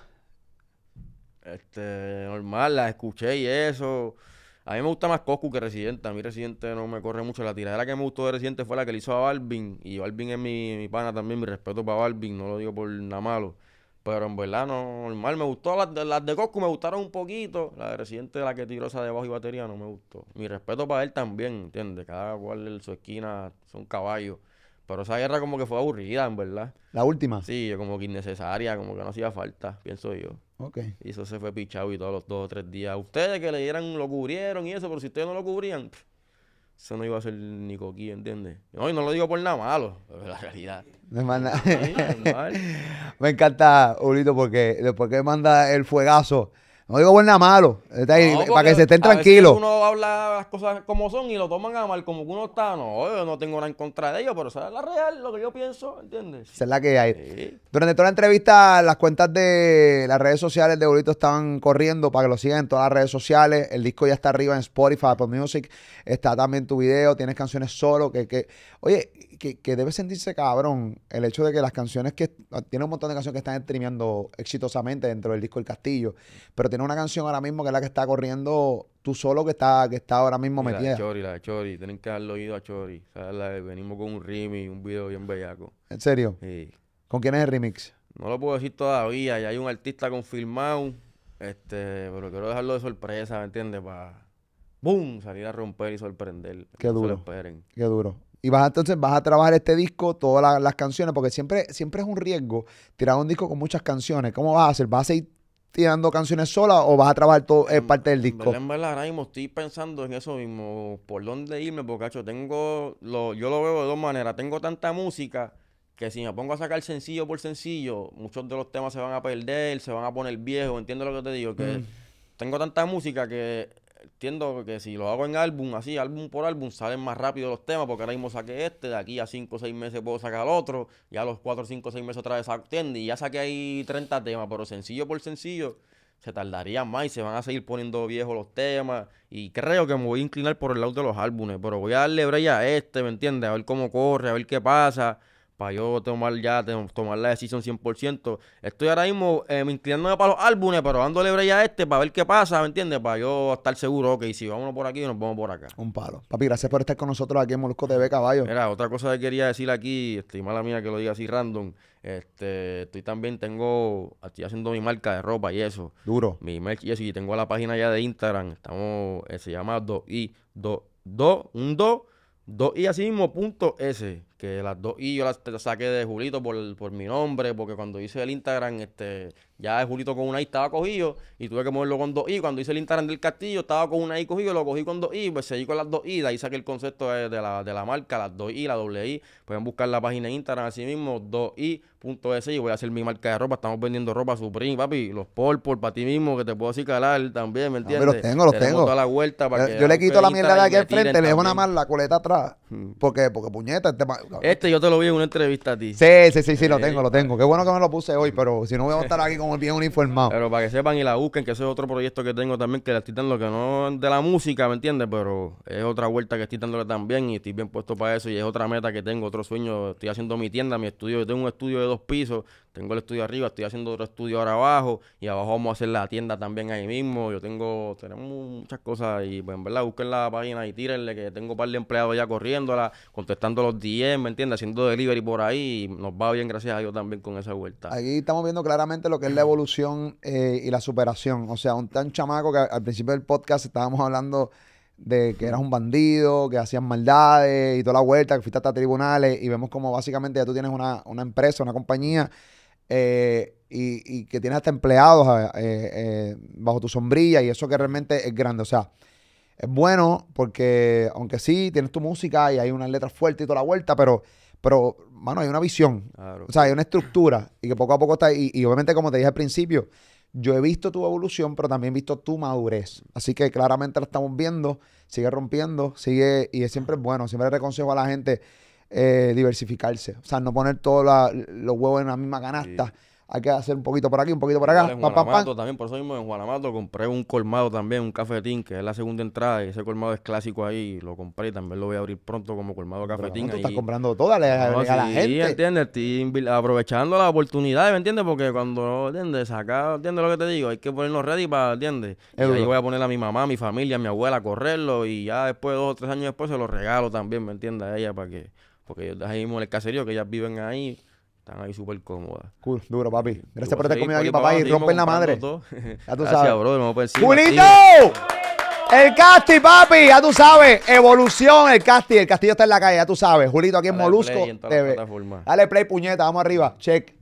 Este, normal, la escuché y eso. A mí me gusta más Coscu que Residente. A mí Residente no me corre mucho. La tiradera que me gustó de Residente fue la que le hizo a Balvin. Y Balvin es mi pana también. Mi respeto para Balvin. No lo digo por nada malo. Pero en verdad no, normal. Me gustó las de, las de me gustaron un poquito. La de la que tiró esa de bajo y batería, no me gustó. Mi respeto para él también, ¿entiendes? Cada cual en su esquina son caballos. Pero esa guerra como que fue aburrida, en verdad. ¿La última? Sí, como que innecesaria, como que no hacía falta, pienso yo. Ok. Y eso se fue pichado y todos los dos o tres días. Ustedes que le dieran, lo cubrieron y eso, pero si ustedes no lo cubrían... Eso no iba a ser ni coquí, ¿entiendes? No, no lo digo por nada malo, pero la realidad. Me manda. Me encanta, Ulito, porque después que manda el fuegazo, no digo bueno a malo. para que se estén tranquilos. uno habla las cosas como son y lo toman a mal, como que uno está. No, yo no tengo nada en contra de ellos, pero esa es la real, lo que yo pienso, ¿entiendes? Esa es la que hay. Durante toda la entrevista, las cuentas de las redes sociales de Bolito estaban corriendo para que lo sigan en todas las redes sociales. El disco ya está arriba en Spotify, Apple Music. Está también tu video, tienes canciones solo. que, que... Oye, que, debe sentirse cabrón el hecho de que las canciones que. Tiene un montón de canciones que están streameando exitosamente dentro del disco El Castillo. Pero tiene una canción ahora mismo que es la que está corriendo tú solo que está, que está ahora mismo metida. La Chori, la Chori. Tienen que darle oído a Chori. venimos con un remix, un video bien bellaco. ¿En serio? Sí. ¿Con quién es el remix? No lo puedo decir todavía. Ya hay un artista confirmado. Este, pero quiero dejarlo de sorpresa, ¿me entiendes? Para. ¡Boom! Salir a romper y sorprender. Qué duro. Qué duro. Y vas entonces vas a trabajar este disco, todas las canciones, porque siempre, siempre es un riesgo tirar un disco con muchas canciones. ¿Cómo vas a hacer? ¿Vas a ir tirando canciones sola o vas a trabajar todo parte del disco? En verdad, estoy pensando en eso mismo, por dónde irme, porque tengo, yo lo veo de dos maneras. Tengo tanta música que si me pongo a sacar sencillo por sencillo, muchos de los temas se van a perder, se van a poner viejos, entiendo lo que te digo, que mm. tengo tanta música que entiendo que si lo hago en álbum, así, álbum por álbum, salen más rápido los temas, porque ahora mismo saqué este, de aquí a 5 o 6 meses puedo sacar otro, ya a los 4, 5, 6 meses otra vez Y ya saqué ahí 30 temas, pero sencillo por sencillo se tardaría más y se van a seguir poniendo viejos los temas. Y creo que me voy a inclinar por el lado de los álbumes, pero voy a darle break a este, ¿me entiendes? A ver cómo corre, a ver qué pasa para yo tomar ya, tomar la decisión 100%. Estoy ahora mismo eh, inclinándome para los álbumes, pero dándole brella a este para ver qué pasa, ¿me entiendes? Para yo estar seguro, ok, si vámonos por aquí, nos vamos por acá. Un palo. Papi, gracias por estar con nosotros aquí en Molusco TV, caballo. Mira, otra cosa que quería decir aquí, este, mala mía que lo diga así random, este, estoy también, tengo, estoy haciendo mi marca de ropa y eso. Duro. Mi merch y eso, y tengo la página ya de Instagram, estamos, eh, se llama 2i, 2, 2, un 2, 2i así mismo, punto S que las dos I yo las saqué de Julito por, mi nombre, porque cuando hice el Instagram, este, ya Julito con una I estaba cogido y tuve que moverlo con dos I. Cuando hice el Instagram del castillo, estaba con una I cogido, lo cogí con dos I, pues seguí con las dos I, de ahí saqué el concepto de, la, marca, las dos I, la doble I. Pueden buscar la página de Instagram así mismo, dos ies y voy a hacer mi marca de ropa. Estamos vendiendo ropa Supreme, papi, los por para ti mismo, que te puedo así calar también, ¿me ah, entiendes? los tengo, los tengo. yo, le quito la mierda de aquí al le dejo nada más la coleta atrás. Mm. Porque, porque puñeta, este, este yo te lo vi en una entrevista a ti. Sí, sí, sí, sí, lo tengo, lo tengo. Qué bueno que me lo puse hoy, pero si no voy a estar aquí como bien uniformado. Pero para que sepan y la busquen, que eso es otro proyecto que tengo también, que la estoy dando, que no es de la música, ¿me entiendes? Pero es otra vuelta que estoy dándole también y estoy bien puesto para eso y es otra meta que tengo, otro sueño. Estoy haciendo mi tienda, mi estudio. Yo tengo un estudio de dos pisos tengo el estudio arriba, estoy haciendo otro estudio ahora abajo y abajo vamos a hacer la tienda también ahí mismo. Yo tengo, tenemos muchas cosas y pues en verdad busquen la página y tírenle que tengo un par de empleados ya corriéndola, contestando los DM, ¿me entiendes? Haciendo delivery por ahí y nos va bien, gracias a Dios también con esa vuelta. Aquí estamos viendo claramente lo que es la evolución eh, y la superación. O sea, un tan chamaco que al principio del podcast estábamos hablando de que eras un bandido, que hacías maldades y toda la vuelta, que fuiste hasta tribunales y vemos como básicamente ya tú tienes una, una empresa, una compañía eh, y, que tienes hasta empleados eh, eh, bajo tu sombrilla y eso que realmente es grande. O sea, es bueno porque aunque sí, tienes tu música y hay unas letras fuertes y toda la vuelta, pero, pero mano, hay una visión. O sea, hay una estructura y que poco a poco está... Y, y obviamente, como te dije al principio, yo he visto tu evolución, pero también he visto tu madurez. Así que claramente la estamos viendo, sigue rompiendo, sigue, y es siempre bueno, siempre le reconsejo a la gente eh, diversificarse. O sea, no poner todos los huevos en la misma canasta. Hay que hacer un poquito por aquí, un poquito por acá. En también, por eso mismo en Guanamato compré un colmado también, un cafetín, que es la segunda entrada, y ese colmado es clásico ahí, lo compré y también lo voy a abrir pronto como colmado cafetín. Pero estás comprando todas a la sí, gente. ¿entiendes? Estoy aprovechando las oportunidades, ¿me entiendes? Porque cuando, ¿entiendes? Acá, ¿entiendes lo que te digo? Hay que ponernos ready para, ¿entiendes? Y ahí voy a poner a mi mamá, a mi familia, a mi abuela a correrlo y ya después, dos o tres años después, se lo regalo también, ¿me entiendes? A ella para que porque ellos ahí mismo en el caserío, que ellas viven ahí, están ahí súper cómodas. Cool, duro, papi. Gracias por estar conmigo aquí, papá, y rompen la madre. Ya tú sabes. Gracias, ¡Julito! El Casti, papi, ya tú sabes. Evolución, el Casti. El Castillo está en la calle, ya tú sabes. Julito aquí en Molusco. TV. Dale play, puñeta, vamos arriba. Check.